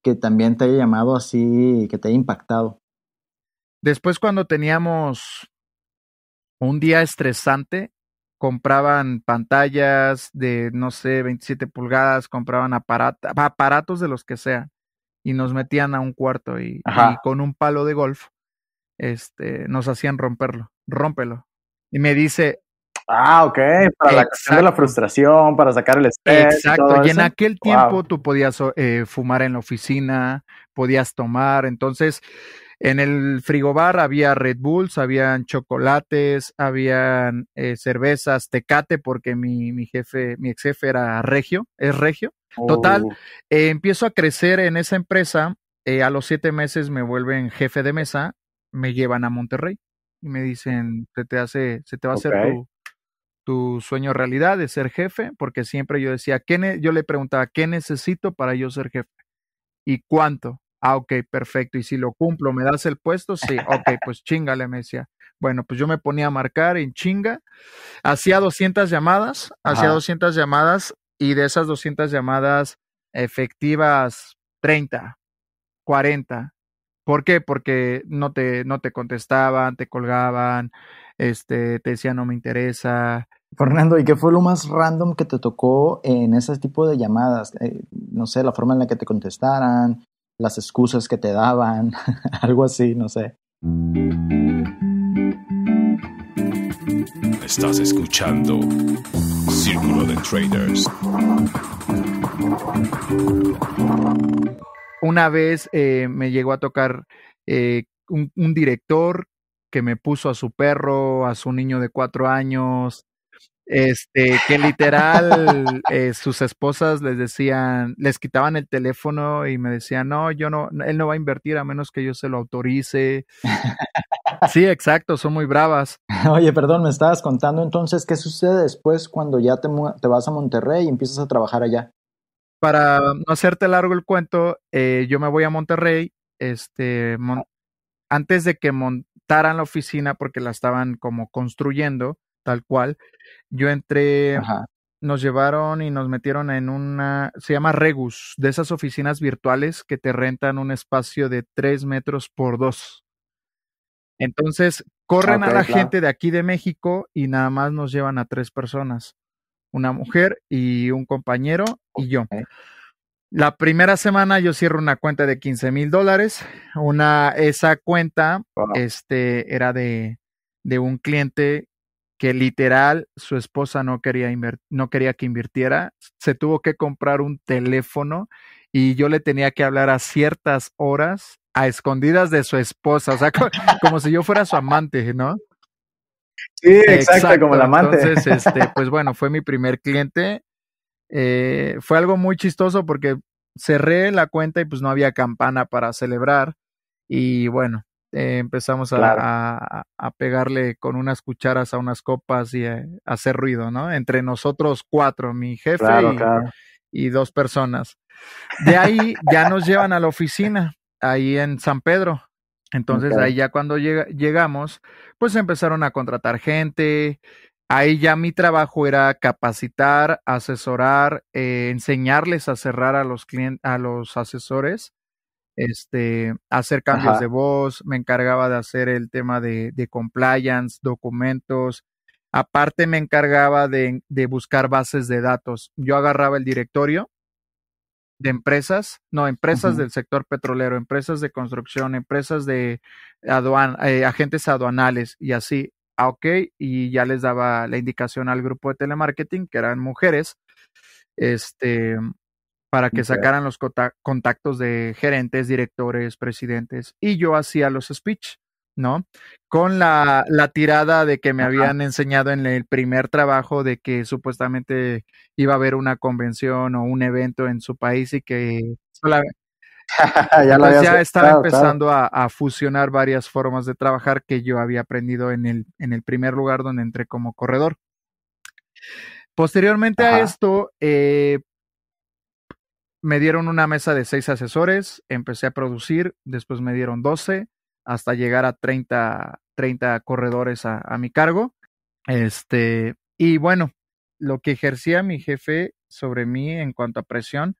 que también te haya llamado así, que te haya impactado? Después cuando teníamos un día estresante, compraban pantallas de, no sé, 27 pulgadas, compraban aparatos de los que sea y nos metían a un cuarto y, con un palo de golf este, nos hacían romperlo, rómpelo. Y me dice... Ah, ok, para la frustración, para sacar el estrés. Exacto, y, en aquel tiempo tú podías eh, fumar en la oficina, podías tomar, entonces en el frigobar había Red Bulls, habían chocolates, habían eh, cervezas, tecate, porque mi, mi jefe, mi ex jefe era regio, es regio. Total, oh. eh, empiezo a crecer en esa empresa. Eh, a los siete meses me vuelven jefe de mesa, me llevan a Monterrey y me dicen, se te hace, se te va a hacer tu, sueño realidad de ser jefe, porque siempre yo decía, ¿qué yo le preguntaba, ¿qué necesito para yo ser jefe? ¿Y cuánto? Ah, ok, perfecto. Y si lo cumplo, ¿me das el puesto? Sí, ok, <laughs> pues chingale, me decía. Bueno, pues yo me ponía a marcar en chinga. Hacía 200 llamadas, hacía 200 llamadas y de esas 200 llamadas efectivas, 30, 40. ¿Por qué? Porque no te, no te contestaban, te colgaban, este, te decían no me interesa. Fernando, ¿y qué fue lo más random que te tocó en ese tipo de llamadas? Eh, no sé, la forma en la que te contestaran, las excusas que te daban, <laughs> algo así, no sé. Estás escuchando Círculo de Traders. Una vez eh, me llegó a tocar eh, un director que me puso a su perro, a su niño de cuatro años, este, que literal <laughs> eh, sus esposas les decían, les quitaban el teléfono y me decían, no, yo no, él no va a invertir a menos que yo se lo autorice. <laughs> Sí, exacto, son muy bravas. Oye, perdón, me estabas contando entonces qué sucede después cuando ya te, te vas a Monterrey y empiezas a trabajar allá. Para no hacerte largo el cuento, eh, yo me voy a Monterrey, este, ah. antes de que montaran la oficina porque la estaban como construyendo, tal cual. Yo entré, nos llevaron y nos metieron en una, se llama Regus, de esas oficinas virtuales que te rentan un espacio de tres metros por dos. Entonces, corren a la gente de aquí de México y nada más nos llevan a tres personas, una mujer y un compañero y yo. La primera semana yo cierro una cuenta de 15 mil dólares. Una, esa cuenta este, era de, de, un cliente literal su esposa no quería, no quería que invirtiera, se tuvo que comprar un teléfono y yo le tenía que hablar a ciertas horas a escondidas de su esposa, o sea, como si yo fuera su amante, ¿no? Sí, exacto, como el amante. Entonces, este, <laughs> pues bueno, fue mi primer cliente. Eh, fue algo muy chistoso porque cerré la cuenta y pues no había campana para celebrar. Y bueno, eh, empezamos a, a, a, pegarle con unas cucharas a unas copas y eh, hacer ruido, ¿no? Entre nosotros cuatro, mi jefe y, dos personas. De ahí ya nos llevan a la oficina, ahí en San Pedro. Entonces ahí ya cuando llegamos, pues empezaron a contratar gente. Ahí ya mi trabajo era capacitar, asesorar, eh, enseñarles a cerrar a los a los asesores este, hacer cambios de voz, me encargaba de hacer el tema de, de compliance, documentos. Aparte me encargaba de, de, buscar bases de datos. Yo agarraba el directorio de empresas, no, empresas del sector petrolero, empresas de construcción, empresas de aduan, eh, agentes aduanales y así. Ah, ok, y ya les daba la indicación al grupo de telemarketing, que eran mujeres, este, para que sacaran los contactos de gerentes, directores, presidentes, y yo hacía los speech, ¿no? Con la, tirada de que me habían enseñado en el primer trabajo de que supuestamente iba a haber una convención o un evento en su país y que <laughs> pues, ya, estaba empezando A, fusionar varias formas de trabajar que yo había aprendido en el, en el primer lugar donde entré como corredor. Posteriormente a esto, eh, me dieron una mesa de seis asesores, empecé a producir, después me dieron 12, hasta llegar a 30, treinta corredores a, a mi cargo. Este, y bueno, lo que ejercía mi jefe sobre mí en cuanto a presión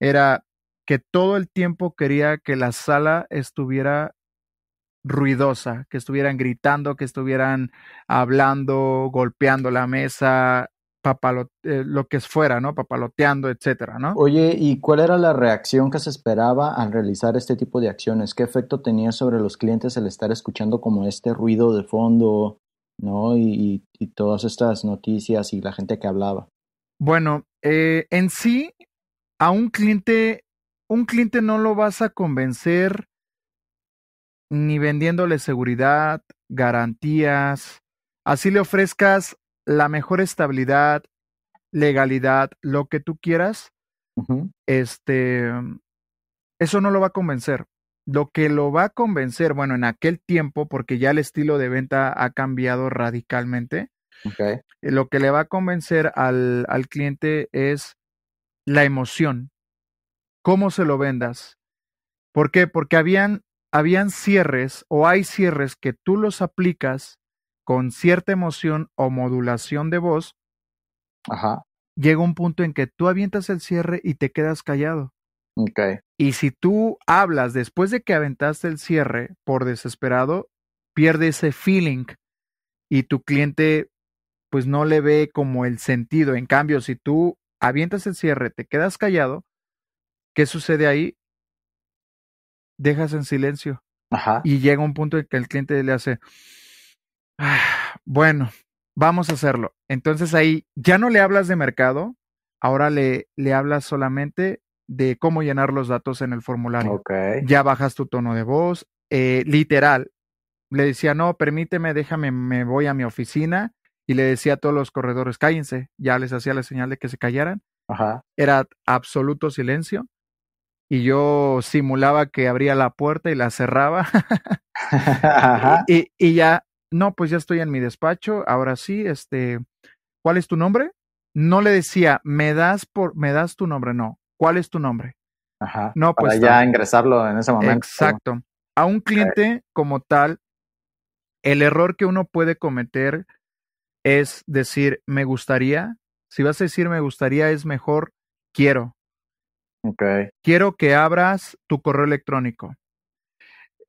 era que todo el tiempo quería que la sala estuviera ruidosa, que estuvieran gritando, que estuvieran hablando, golpeando la mesa, eh, lo que es fuera, ¿no? Papaloteando, etcétera, ¿no? Oye, ¿y cuál era la reacción que se esperaba al realizar este tipo de acciones? ¿Qué efecto tenía sobre los clientes el estar escuchando como este ruido de fondo, ¿no? Y, todas estas noticias y la gente que hablaba. Bueno, eh, en sí, a un cliente, un cliente no lo vas a convencer ni vendiéndole seguridad, garantías, así le ofrezcas la mejor estabilidad, legalidad, lo que tú quieras, este, eso no lo va a convencer. Lo que lo va a convencer, bueno, en aquel tiempo, porque ya el estilo de venta ha cambiado radicalmente, lo que le va a convencer al, cliente es la emoción, cómo se lo vendas. ¿Por qué? Porque habían, habían cierres o hay cierres que tú los aplicas con cierta emoción o modulación de voz, llega un punto en que tú avientas el cierre y te quedas callado. Y si tú hablas después de que aventaste el cierre por desesperado, pierde ese feeling y tu cliente pues no le ve como el sentido. En cambio, si tú avientas el cierre, te quedas callado, ¿qué sucede ahí? Dejas en silencio. Ajá. Y llega un punto en que el cliente le hace, Ah, bueno, vamos a hacerlo. Entonces ahí ya no le hablas de mercado, ahora le, le hablas solamente de cómo llenar los datos en el formulario. Ya bajas tu tono de voz, eh, literal. Le decía, no, permíteme, déjame, me voy a mi oficina. Y le decía a todos los corredores, cállense. Ya les hacía la señal de que se callaran. Era absoluto silencio. Y yo simulaba que abría la puerta y la cerraba. <laughs> Ajá. y, ya no, pues ya estoy en mi despacho, ahora sí, este, ¿cuál es tu nombre? No le decía, me das por, me das tu nombre, no, ¿cuál es tu nombre? Ajá. No, para pues. ya ingresarlo en ese momento. Exacto. A un cliente como tal, el error que uno puede cometer es decir, me gustaría. Si vas a decir me gustaría, es mejor quiero. Ok. Quiero que abras tu correo electrónico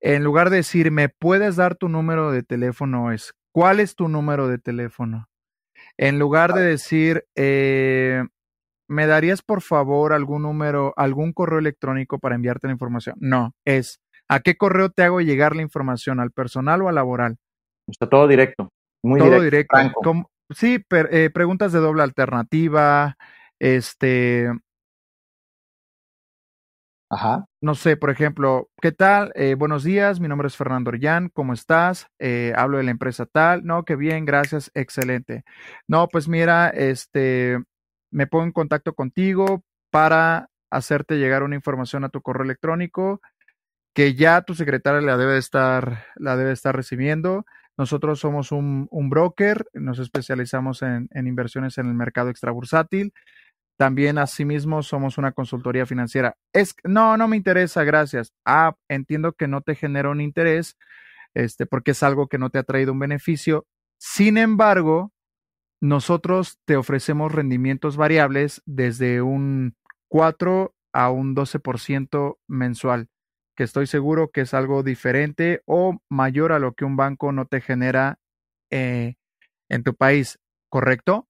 en lugar de decir, ¿me puedes dar tu número de teléfono? Es, ¿cuál es tu número de teléfono? En lugar de decir, eh, ¿me darías por favor algún número, algún correo electrónico para enviarte la información? No, es, ¿a qué correo te hago llegar la información? ¿Al personal o al laboral? Está todo directo. Muy todo directo. Sí, eh, preguntas de doble alternativa, este, Ajá. No sé, por ejemplo, ¿qué tal? Eh, buenos días, mi nombre es Fernando Orlán, ¿cómo estás? Eh, hablo de la empresa tal. No, qué bien, gracias, excelente. No, pues mira, este, me pongo en contacto contigo para hacerte llegar una información a tu correo electrónico que ya tu secretaria la debe estar, la debe estar recibiendo. Nosotros somos un, broker, nos especializamos en, en, inversiones en el mercado extrabursátil. También, asimismo, somos una consultoría financiera. Es, no, no me interesa, gracias. Ah, entiendo que no te genera un interés, este, porque es algo que no te ha traído un beneficio. Sin embargo, nosotros te ofrecemos rendimientos variables desde un 4 a un 12% mensual, que estoy seguro que es algo diferente o mayor a lo que un banco no te genera eh, en tu país, ¿correcto?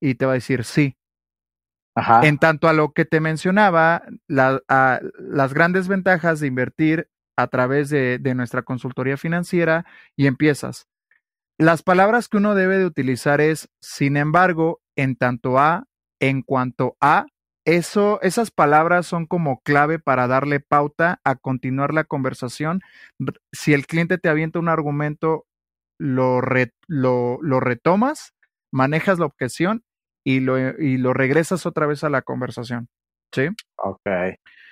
Y te va a decir, sí, en tanto a lo que te mencionaba, las grandes ventajas de invertir a través de, nuestra consultoría financiera y empiezas. Las palabras que uno debe de utilizar es, sin embargo, en tanto a, en cuanto a, eso, esas palabras son como clave para darle pauta a continuar la conversación. Si el cliente te avienta un argumento, lo, lo retomas, manejas la objeción y lo, eh, y lo regresas otra vez a la conversación. ¿Sí? Ok.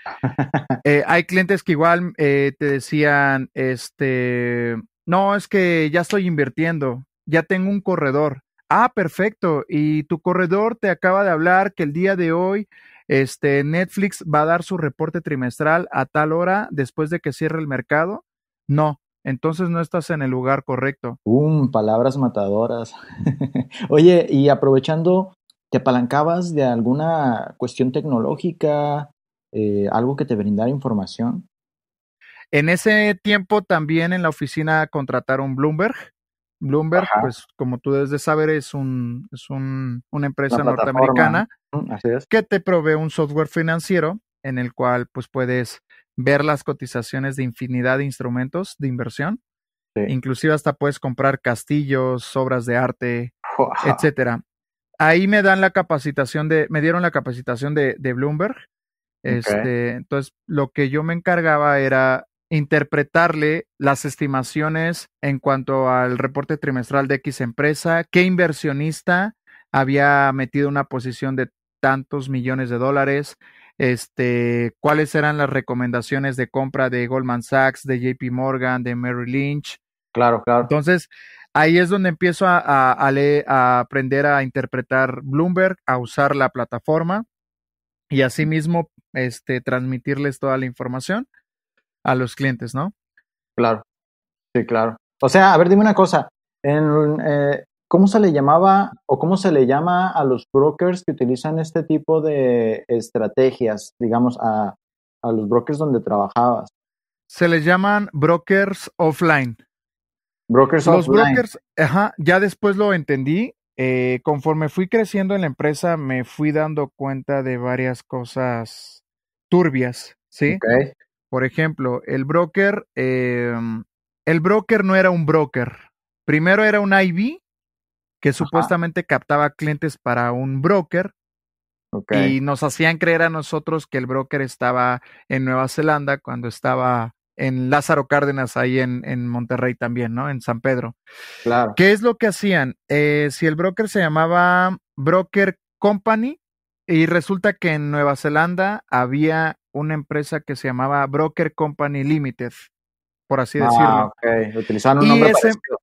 <laughs> Eh, hay clientes que igual eh, te decían, este, no, es que ya estoy invirtiendo, ya tengo un corredor. Ah, perfecto. Y tu corredor te acaba de hablar que el día de hoy este, Netflix va a dar su reporte trimestral a tal hora después de que cierre el mercado. No, entonces no estás en el lugar correcto. Um, palabras matadoras. <laughs> Oye, y aprovechando te apalancabas de alguna cuestión tecnológica, eh, algo que te brindara información. En ese tiempo también en la oficina contrataron Bloomberg. Bloomberg, pues como tú debes de saber, es, un, una empresa norteamericana que te provee un software financiero en el cual pues puedes ver las cotizaciones de infinidad de instrumentos de inversión. Inclusive hasta puedes comprar castillos, obras de arte, etcétera. Ahí me dan la capacitación de, me dieron la capacitación de, de Bloomberg. Este, entonces, lo que yo me encargaba era interpretarle las estimaciones en cuanto al reporte trimestral de X empresa, qué inversionista había metido una posición de tantos millones de dólares, este, cuáles eran las recomendaciones de compra de Goldman Sachs, de JP Morgan, de Merrill Lynch. Claro, claro. Entonces, ahí es donde empiezo a, aprender a interpretar Bloomberg, a usar la plataforma y asimismo este, transmitirles toda la información a los clientes, ¿no? Claro, sí, claro. O sea, a ver, dime una cosa, eh, ¿cómo se le llamaba o cómo se le llama a los brokers que utilizan este tipo de estrategias, digamos, a, a los brokers donde trabajabas? Se les llaman brokers offline. Brokers Los brokers, ajá, ya después lo entendí. Eh, conforme fui creciendo en la empresa, me fui dando cuenta de varias cosas turbias, ¿sí? Por ejemplo, el broker, em, el broker no era un broker. Primero era un IB que supuestamente captaba clientes para un broker, Y nos hacían creer a nosotros que el broker estaba en Nueva Zelanda cuando estaba en Lázaro Cárdenas, ahí en, Monterrey también, ¿no? En San Pedro. Claro. ¿Qué es lo que hacían? Eh, si el broker se llamaba Broker Company y resulta que en Nueva Zelanda había una empresa que se llamaba Broker Company Limited, por así ah, decirlo. Utilizaban un nombre parecido.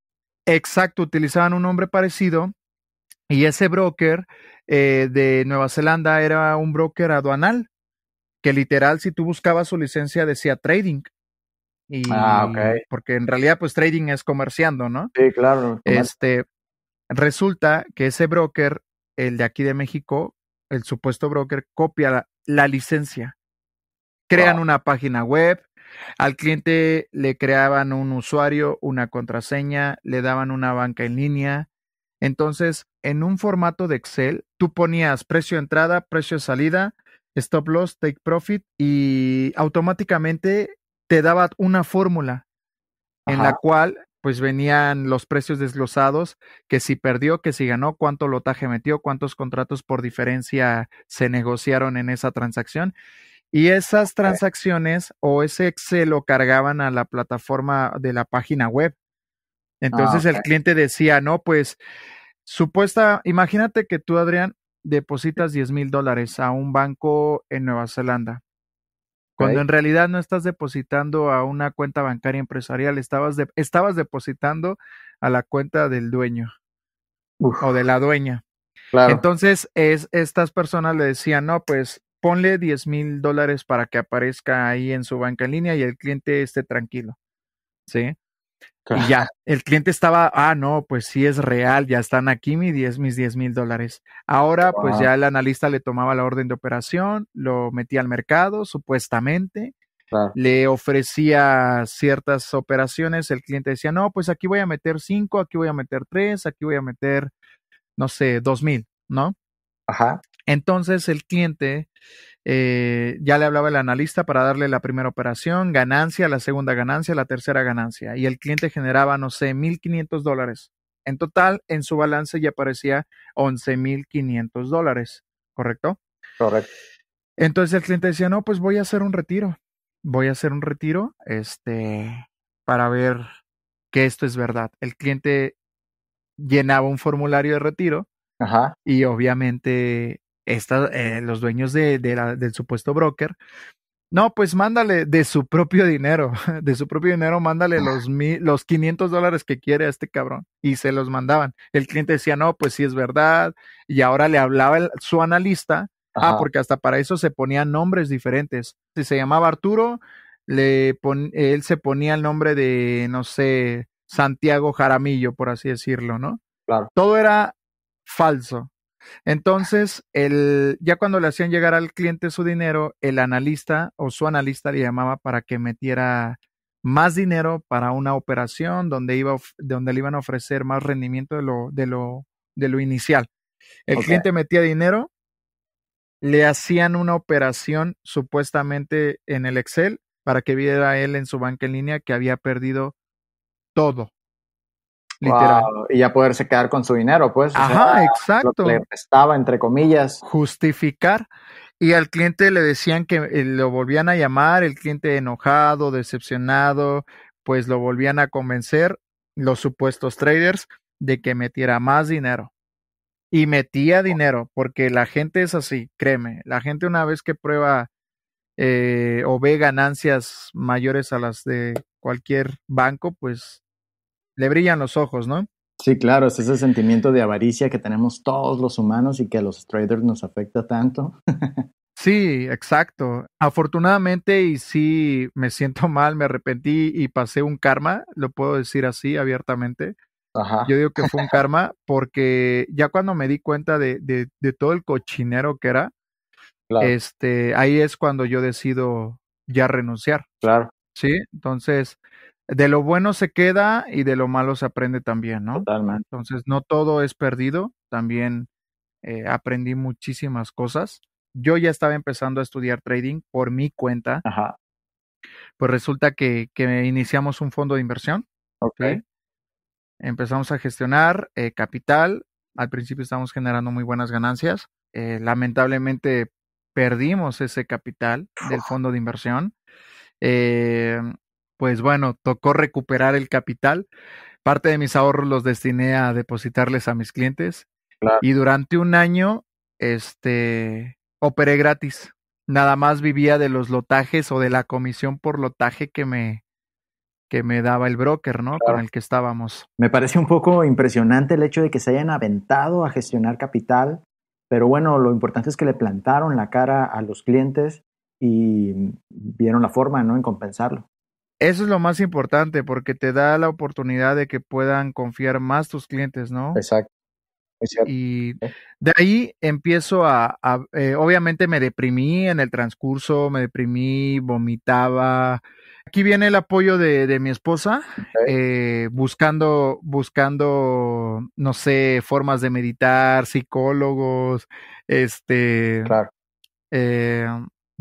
Exacto, utilizaban un nombre parecido y ese broker eh, de Nueva Zelanda era un broker aduanal que literal si tú buscabas su licencia decía trading Ah, ok. Porque en realidad, pues trading es comerciando, ¿no? Sí, claro. Este, resulta que ese broker, el de aquí de México, el supuesto broker, copia la, licencia. Crean una página web, al cliente le creaban un usuario, una contraseña, le daban una banca en línea. Entonces, en un formato de Excel, tú ponías precio de entrada, precio de salida, stop loss, take profit y automáticamente te daba una fórmula en la cual pues venían los precios desglosados, que si perdió, que si ganó, cuánto lotaje metió, cuántos contratos por diferencia se negociaron en esa transacción. Y esas transacciones o ese Excel lo cargaban a la plataforma de la página web. Ah, Entonces el cliente decía, no, pues supuesta, imagínate que tú, Adrián, depositas 10 mil dólares a un banco en Nueva Zelanda. Cuando en realidad no estás depositando a una cuenta bancaria empresarial, estabas, de, estabas depositando a la cuenta del dueño o de la dueña. Claro. Entonces, es, estas personas le decían, no, pues ponle 10 mil dólares para que aparezca ahí en su banca en línea y el cliente esté tranquilo. ¿Sí? Y ya, el cliente estaba, ah, no, pues sí es real, ya están aquí mis 10 mis diez mil dólares. Ahora, pues ya el analista le tomaba la orden de operación, lo metía al mercado, supuestamente, le ofrecía ciertas operaciones, el cliente decía, no, pues aquí voy a meter 5, aquí voy a meter 3, aquí voy a meter, no sé, dos mil, ¿no? Ajá. Entonces el cliente eh, ya le hablaba el analista para darle la primera operación, ganancia, la segunda ganancia, la tercera ganancia. Y el cliente generaba, no sé, 1.500 dólares. En total, en su balance ya aparecía 11.500 dólares, ¿correcto? Correcto. Entonces el cliente decía, no, pues voy a hacer un retiro. Voy a hacer un retiro este, para ver que esto es verdad. El cliente llenaba un formulario de retiro Ajá. y obviamente eh, los dueños del supuesto broker, no, pues mándale de su propio dinero, <laughs> de su propio dinero, mándale ah. los, mil, los 500 dólares que quiere a este cabrón. Y se los mandaban. El cliente decía, no, pues sí es verdad. Y ahora le hablaba su analista. Ah, porque hasta para eso se ponían nombres diferentes. Si se llamaba Arturo, le él se ponía el nombre de, no sé, Santiago Jaramillo, por así decirlo, ¿no? Claro. Todo era falso. Entonces, el, ya cuando le hacían llegar al cliente su dinero, el analista o su analista le llamaba para que metiera más dinero para una operación donde, iba, donde le iban a ofrecer más rendimiento de lo, de lo, de lo inicial. El cliente metía dinero, le hacían una operación supuestamente en el Excel para que viera él en su banca en línea que había perdido todo, Literal. Y ya poderse quedar con su dinero, pues. Ajá, exacto. le entre comillas. Justificar. Y al cliente le decían que eh, lo volvían a llamar, el cliente enojado, decepcionado, pues lo volvían a convencer los supuestos traders de que metiera más dinero. Y metía dinero, porque la gente es así, créeme. La gente una vez que prueba eh, o ve ganancias mayores a las de cualquier banco, pues le brillan los ojos, ¿no? Sí, claro, es ese sentimiento de avaricia que tenemos todos los humanos y que a los traders nos afecta tanto. <laughs> Sí, exacto. Afortunadamente, y sí, me siento mal, me arrepentí y pasé un karma, lo puedo decir así abiertamente. Ajá. Yo digo que fue un <laughs> karma porque ya cuando me di cuenta de, todo el cochinero que era, este, ahí es cuando yo decido ya renunciar. Claro. Sí, entonces de lo bueno se queda y de lo malo se aprende también, ¿no? Totalmente. Entonces, no todo es perdido, también eh, aprendí muchísimas cosas. Yo ya estaba empezando a estudiar trading por mi cuenta. Ajá. Pues resulta que, iniciamos un fondo de inversión. Ok. Empezamos a gestionar eh, capital. Al principio estábamos generando muy buenas ganancias. Eh, lamentablemente perdimos ese capital del fondo de inversión. Eh, pues bueno, tocó recuperar el capital. Parte de mis ahorros los destiné a depositarles a mis clientes. Y durante un año, este, operé gratis. Nada más vivía de los lotajes o de la comisión por lotaje que me, que me daba el broker, ¿no? Con el que estábamos. Me parece un poco impresionante el hecho de que se hayan aventado a gestionar capital, pero bueno, lo importante es que le plantaron la cara a los clientes y vieron la forma, ¿no? En compensarlo. Eso es lo más importante porque te da la oportunidad de que puedan confiar más tus clientes, ¿no? Exacto. Y de ahí empiezo a, eh, obviamente me deprimí en el transcurso, me deprimí, vomitaba. Aquí viene el apoyo de, de mi esposa, eh, buscando, buscando, no sé, formas de meditar, psicólogos, este, claro. eh,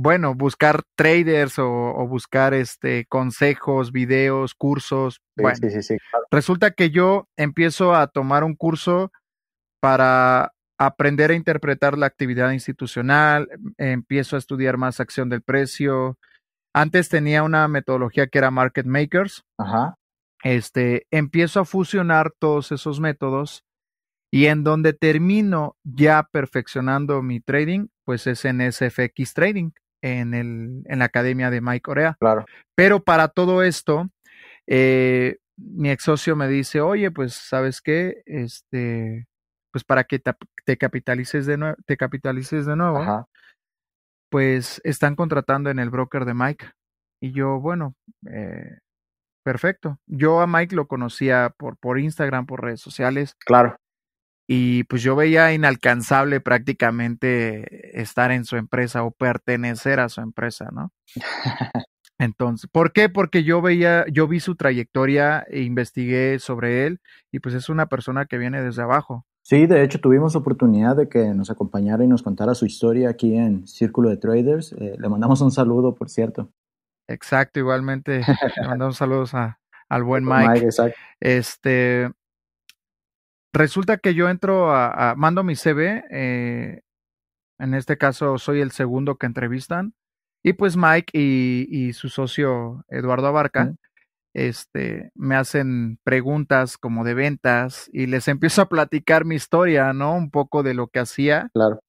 bueno, buscar traders o, buscar este consejos, videos, cursos. bueno, resulta que yo empiezo a tomar un curso para aprender a interpretar la actividad institucional, empiezo a estudiar más acción del precio. Antes tenía una metodología que era market makers. Ajá. Este, empiezo a fusionar todos esos métodos y en donde termino ya perfeccionando mi trading, pues es en SFX Trading en, el, en la academia de Mike Corea. Claro. Pero para todo esto, eh, mi ex socio me dice, oye, pues, ¿sabes qué? Este, pues para que te, te capitalices de nuevo, te capitalices de nuevo, pues están contratando en el broker de Mike. Y yo, bueno, eh, perfecto. Yo a Mike lo conocía por, por Instagram, por redes sociales. Claro y pues yo veía inalcanzable prácticamente estar en su empresa o pertenecer a su empresa, ¿no? <laughs> Entonces, ¿por qué? Porque yo veía, yo vi su trayectoria e investigué sobre él y pues es una persona que viene desde abajo. Sí, de hecho tuvimos oportunidad de que nos acompañara y nos contara su historia aquí en Círculo de Traders. Eh, le mandamos un saludo, por cierto. Exacto, igualmente. le mandamos saludos al buen Mike. Mike exacto. Este, Resulta que yo entro a, mando mi CV, eh, en este caso soy el segundo que entrevistan, y pues Mike y, su socio Eduardo Abarca, este, me hacen preguntas como de ventas y les <laughs> empiezo a platicar mi historia, ¿no? Un poco de lo que hacía. Claro.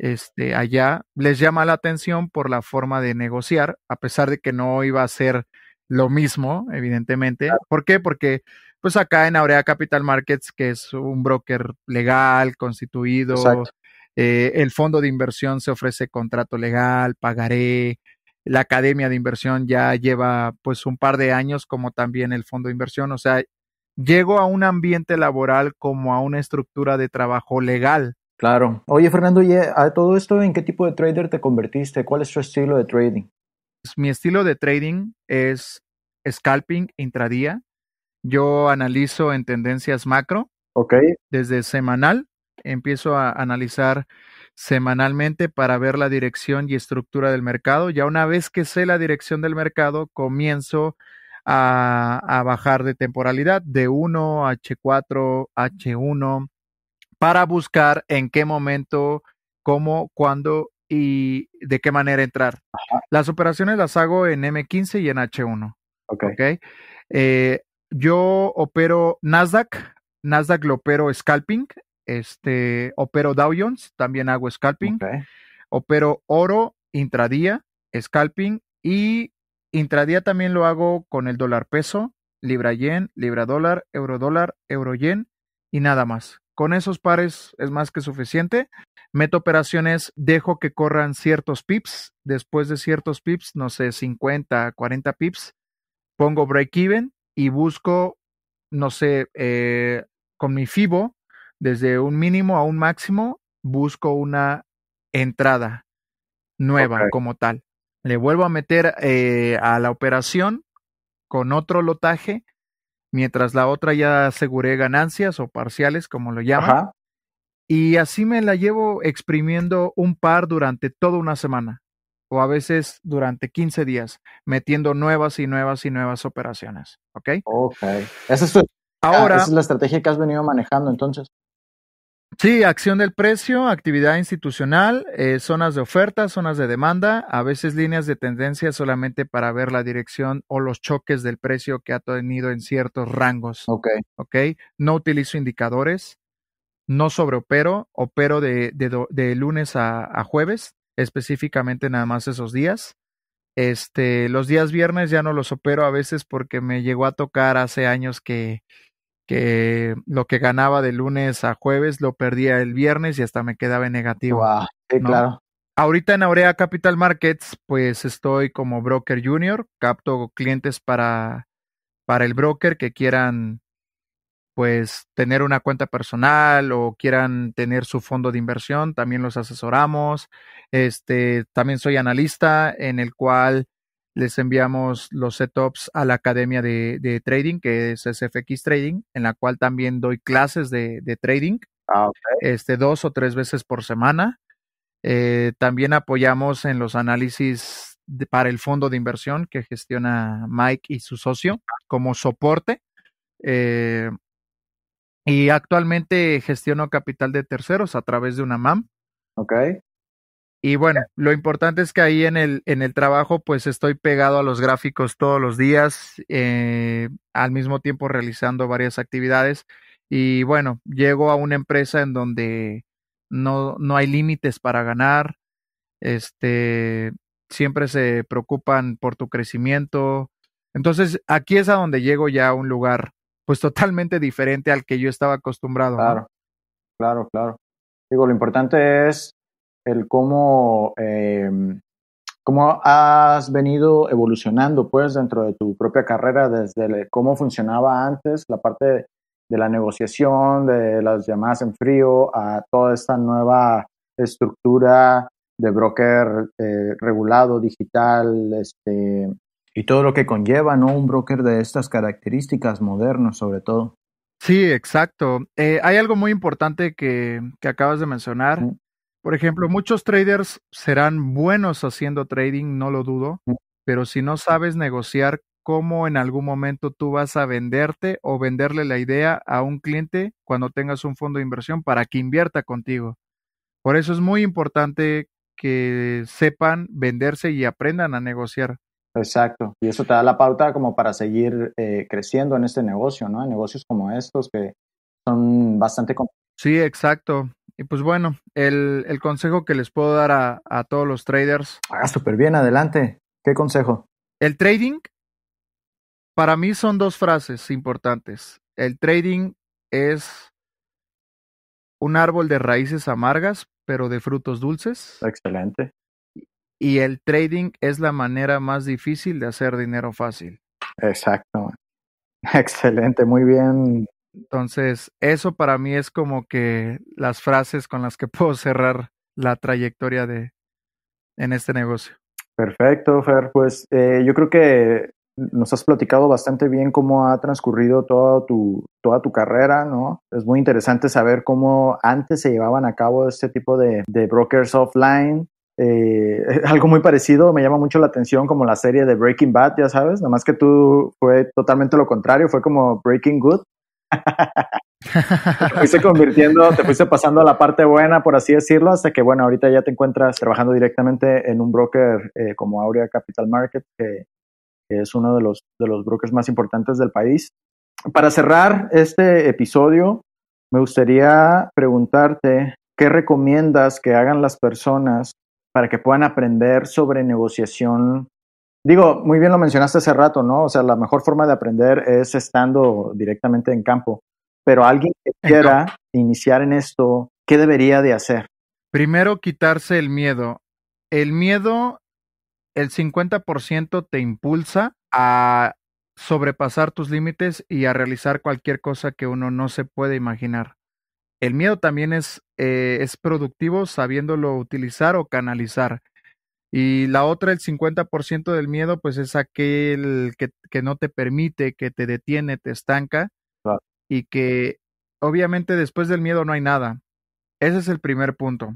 Este, allá les llama la atención por la forma de negociar, a pesar de que no iba a ser lo mismo, evidentemente. ¿Por qué? Porque pues acá en Aurea Capital Markets, que es un broker legal, constituido, eh, el fondo de inversión se ofrece contrato legal, pagaré, la academia de inversión ya lleva pues un par de años como también el fondo de inversión, o sea, llego a un ambiente laboral como a una estructura de trabajo legal. Claro. Oye, Fernando, ¿y eh, a todo esto en qué tipo de trader te convertiste? ¿Cuál es tu estilo de trading? Pues, mi estilo de trading es scalping intradía. Yo analizo en tendencias macro. Ok. Desde semanal. Empiezo a analizar semanalmente para ver la dirección y estructura del mercado. Ya una vez que sé la dirección del mercado, comienzo a, bajar de temporalidad de 1 H4, H1, para buscar en qué momento, cómo, cuándo y de qué manera entrar. Las operaciones las hago en M15 y en H1. Ok. okay? Eh, yo opero Nasdaq, Nasdaq lo opero scalping, este, opero Dow Jones, también hago scalping, opero oro intradía, scalping y intradía también lo hago con el dólar peso, libra yen, libra dólar, euro dólar, euro yen y nada más. Con esos pares es más que suficiente. Meto operaciones, dejo que corran ciertos pips, después de ciertos pips, no sé, 50, 40 pips, pongo break even y busco, no sé, eh, con mi FIBO, desde un mínimo a un máximo, busco una entrada nueva como tal. Le vuelvo a meter eh, a la operación con otro lotaje, mientras la otra ya aseguré ganancias o parciales, como lo llaman. Y así me la llevo exprimiendo un par durante toda una semana o a veces durante 15 días, metiendo nuevas y nuevas y nuevas operaciones. ¿Ok? Ok. Esa es, Ahora, es la estrategia que has venido manejando entonces. Sí, acción del precio, actividad institucional, eh, zonas de oferta, zonas de demanda, a veces líneas de tendencia solamente para ver la dirección o los choques del precio que ha tenido en ciertos rangos. Ok. Ok. No utilizo indicadores, no sobreopero, opero de, de, de lunes a jueves, específicamente nada más esos días. Este, los días viernes ya no los opero a veces porque me llegó a tocar hace años que, que lo que ganaba de lunes a jueves lo perdía el viernes y hasta me quedaba en negativo. claro. Ahorita en Aurea Capital Markets, pues estoy como broker junior, capto clientes para, para el broker que quieran pues tener una cuenta personal o quieran tener su fondo de inversión, también los asesoramos. Este, también soy analista en el cual les enviamos los setups a la academia de, trading, que es SFX Trading, en la cual también doy clases de, trading, ah, este, dos o tres veces por semana. Eh, también apoyamos en los análisis para el fondo de inversión que gestiona Mike y su socio como soporte. Eh, y actualmente gestiono capital de terceros a través de una MAM. Ok. Y bueno, lo importante es que ahí en el, en el trabajo, pues estoy pegado a los gráficos todos los días, eh, al mismo tiempo realizando varias actividades. Y bueno, llego a una empresa en donde no, no hay límites para ganar. Este, siempre se preocupan por tu crecimiento. Entonces, aquí es a donde llego ya a un lugar pues totalmente diferente al que yo estaba acostumbrado. Claro, claro, claro. Digo, lo importante es el cómo, em, cómo has venido evolucionando, pues, dentro de tu propia carrera, desde cómo funcionaba antes la parte de, la negociación, de las llamadas en frío, a toda esta nueva estructura de broker eh, regulado, digital, este, y todo lo que conlleva, ¿no? Un broker de estas características modernos, sobre todo. Sí, exacto. Eh, hay algo muy importante que, acabas de mencionar. Por ejemplo, muchos traders serán buenos haciendo trading, no lo dudo, pero si no sabes negociar cómo en algún momento tú vas a venderte o venderle la idea a un cliente cuando tengas un fondo de inversión para que invierta contigo. Por eso es muy importante que sepan venderse y aprendan a negociar. Exacto. Y eso te da la pauta como para seguir eh, creciendo en este negocio, ¿no? En negocios como estos que son bastante... Sí, exacto. Y pues bueno, el, el consejo que les puedo dar a, a todos los traders. Ah, súper bien, adelante. ¿Qué consejo? El trading, para mí son dos frases importantes. El trading es un árbol de raíces amargas, pero de frutos dulces. Excelente y el trading es la manera más difícil de hacer dinero fácil. Exacto. <laughs> Excelente, muy bien. Entonces, eso para mí es como que las frases con las que <laughs> puedo cerrar la trayectoria de en este negocio. Perfecto, Fer. Pues eh, yo creo que nos has platicado bastante bien cómo ha transcurrido toda tu, toda tu carrera, ¿no? Es muy interesante saber cómo antes se llevaban a cabo este tipo de, de brokers offline, eh, <laughs> algo muy parecido, me llama mucho la atención como la serie de Breaking Bad, ya sabes, nada más que tú fue totalmente lo contrario, fue como Breaking Good. te fuiste convirtiendo, te fuiste pasando a la parte buena, por así decirlo, hasta que bueno, ahorita ya te encuentras trabajando directamente en un broker eh, como Aurea Capital Market, que, que, es uno de los, de los brokers más importantes del país. Para cerrar este episodio, me gustaría preguntarte qué recomiendas que hagan las personas para que puedan aprender sobre negociación. Digo, muy bien lo mencionaste hace rato, ¿no? O sea, la mejor forma de aprender es estando directamente en campo. Pero alguien que quiera iniciar en esto, ¿qué debería de hacer? Primero, quitarse el miedo. El miedo, el 50% te impulsa a sobrepasar tus límites y a realizar cualquier cosa que uno no se puede imaginar. El miedo también es, eh, es productivo sabiéndolo utilizar o canalizar. Y la otra, el 50% del miedo, pues es aquel que, no te permite, que te detiene, te estanca y que obviamente después del miedo no hay nada. Ese es el primer punto.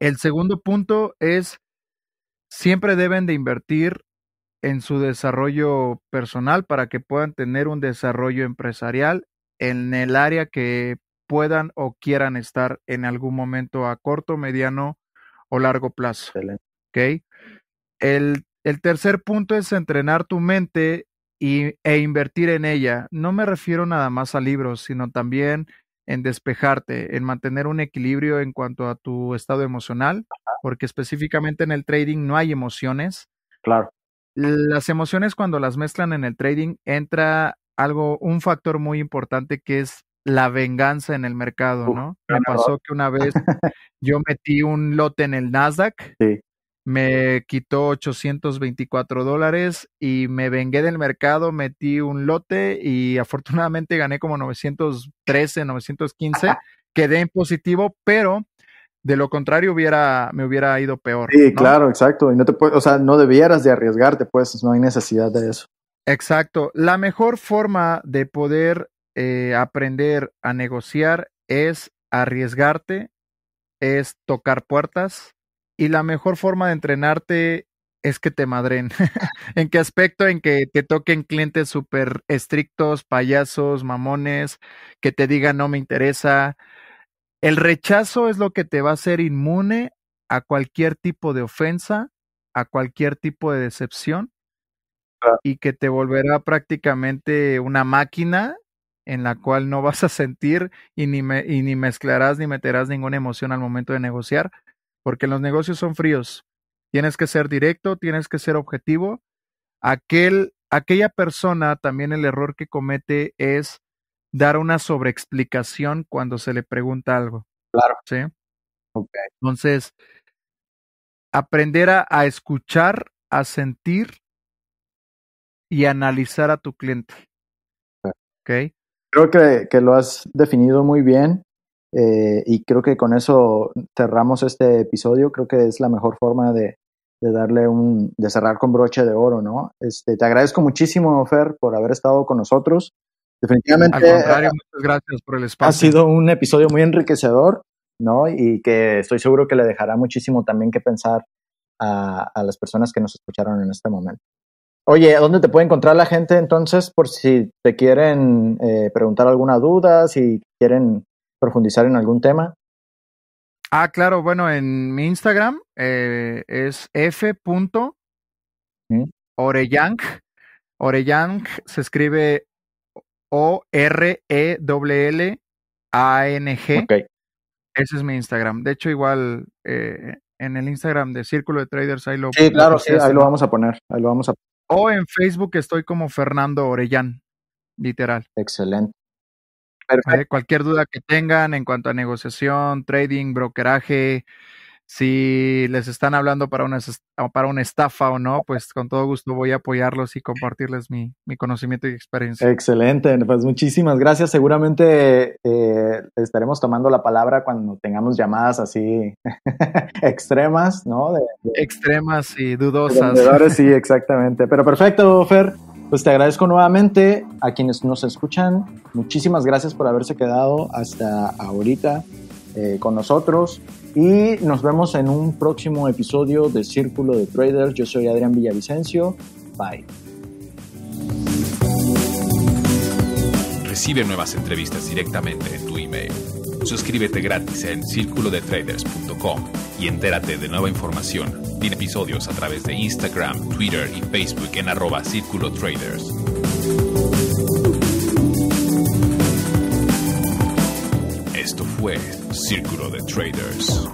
El segundo punto es, siempre deben de invertir en su desarrollo personal para que puedan tener un desarrollo empresarial en el área que puedan o quieran estar en algún momento a corto, mediano o largo plazo. ¿okay? El, tercer punto es entrenar tu mente e invertir en ella. No me refiero nada más a libros, sino también en despejarte, en mantener un equilibrio en cuanto a tu estado emocional, porque específicamente en el trading no hay emociones. Claro. Las emociones cuando las mezclan en el trading entra algo, un factor muy importante que es la venganza en el mercado, ¿no? Me pasó que una vez <laughs> yo metí un lote en el Nasdaq, me quitó 824 dólares y me vengué del mercado, metí un lote y afortunadamente gané como 913, 915, <laughs> quedé en positivo, pero de lo contrario hubiera, me hubiera ido peor. Sí, claro, exacto. Y no te o sea, no debieras de arriesgarte, pues, no hay necesidad de eso. Exacto. La mejor forma de poder eh, aprender a negociar es arriesgarte, es tocar puertas y la mejor forma de entrenarte es que te madren. <laughs> ¿En qué aspecto? En que te toquen clientes súper estrictos, payasos, mamones, que te digan no me interesa. El rechazo es lo que te va a hacer inmune a cualquier tipo de ofensa, a cualquier tipo de decepción y que te volverá prácticamente una máquina en la cual no vas a sentir y ni, me, y ni mezclarás ni meterás ninguna emoción al momento de negociar, porque los negocios son fríos. Tienes que ser directo, tienes que ser objetivo. Aquel, aquella persona también el error que comete es dar una sobreexplicación cuando se le pregunta algo. Claro. ¿Sí? Entonces, aprender a, escuchar, a sentir y analizar a tu cliente. ¿Ok? Creo que, que lo has definido muy bien eh, y creo que con eso cerramos este episodio. Creo que es la mejor forma de, darle un, de cerrar con broche de oro, ¿no? Este, te agradezco muchísimo, Fer, por haber estado con nosotros. Definitivamente. Al contrario, muchas gracias por el espacio. Ha sido un episodio muy enriquecedor, ¿no? Y que estoy seguro que le dejará muchísimo también que pensar a las personas que nos escucharon en este momento. Oye, ¿dónde te puede encontrar la gente entonces por si te quieren eh, preguntar alguna duda, si quieren profundizar en algún tema? Ah, claro, bueno, en mi Instagram eh, es f.oreyang. Orellang se escribe o r e W l a n g Ese es mi Instagram. De hecho, igual eh, en el Instagram de Círculo de Traders ahí lo Sí, claro, sí, ahí lo vamos a poner. Ahí lo vamos a o en Facebook estoy como Fernando Orellán, literal. Excelente. Eh, cualquier duda que tengan en cuanto a negociación, trading, brokeraje, si les están hablando para una, para una estafa o no, pues con todo gusto voy a apoyarlos y compartirles mi, conocimiento y experiencia. Excelente, pues muchísimas gracias. Seguramente eh, estaremos tomando la palabra cuando tengamos llamadas así <laughs> extremas, ¿no? extremas y dudosas. sí, <laughs> exactamente. Pero perfecto, Fer. Pues te agradezco nuevamente a quienes nos escuchan. Muchísimas gracias por haberse quedado hasta ahorita eh, con nosotros. Y nos vemos en un próximo episodio de Círculo de Traders. Yo soy Adrián Villavicencio. Bye. Recibe nuevas entrevistas directamente en tu email. Suscríbete gratis en círculodetraders.com y entérate de nueva información. Tiene episodios a través de Instagram, Twitter y Facebook en arroba Círculo Traders. Esto fue Círculo de Traders.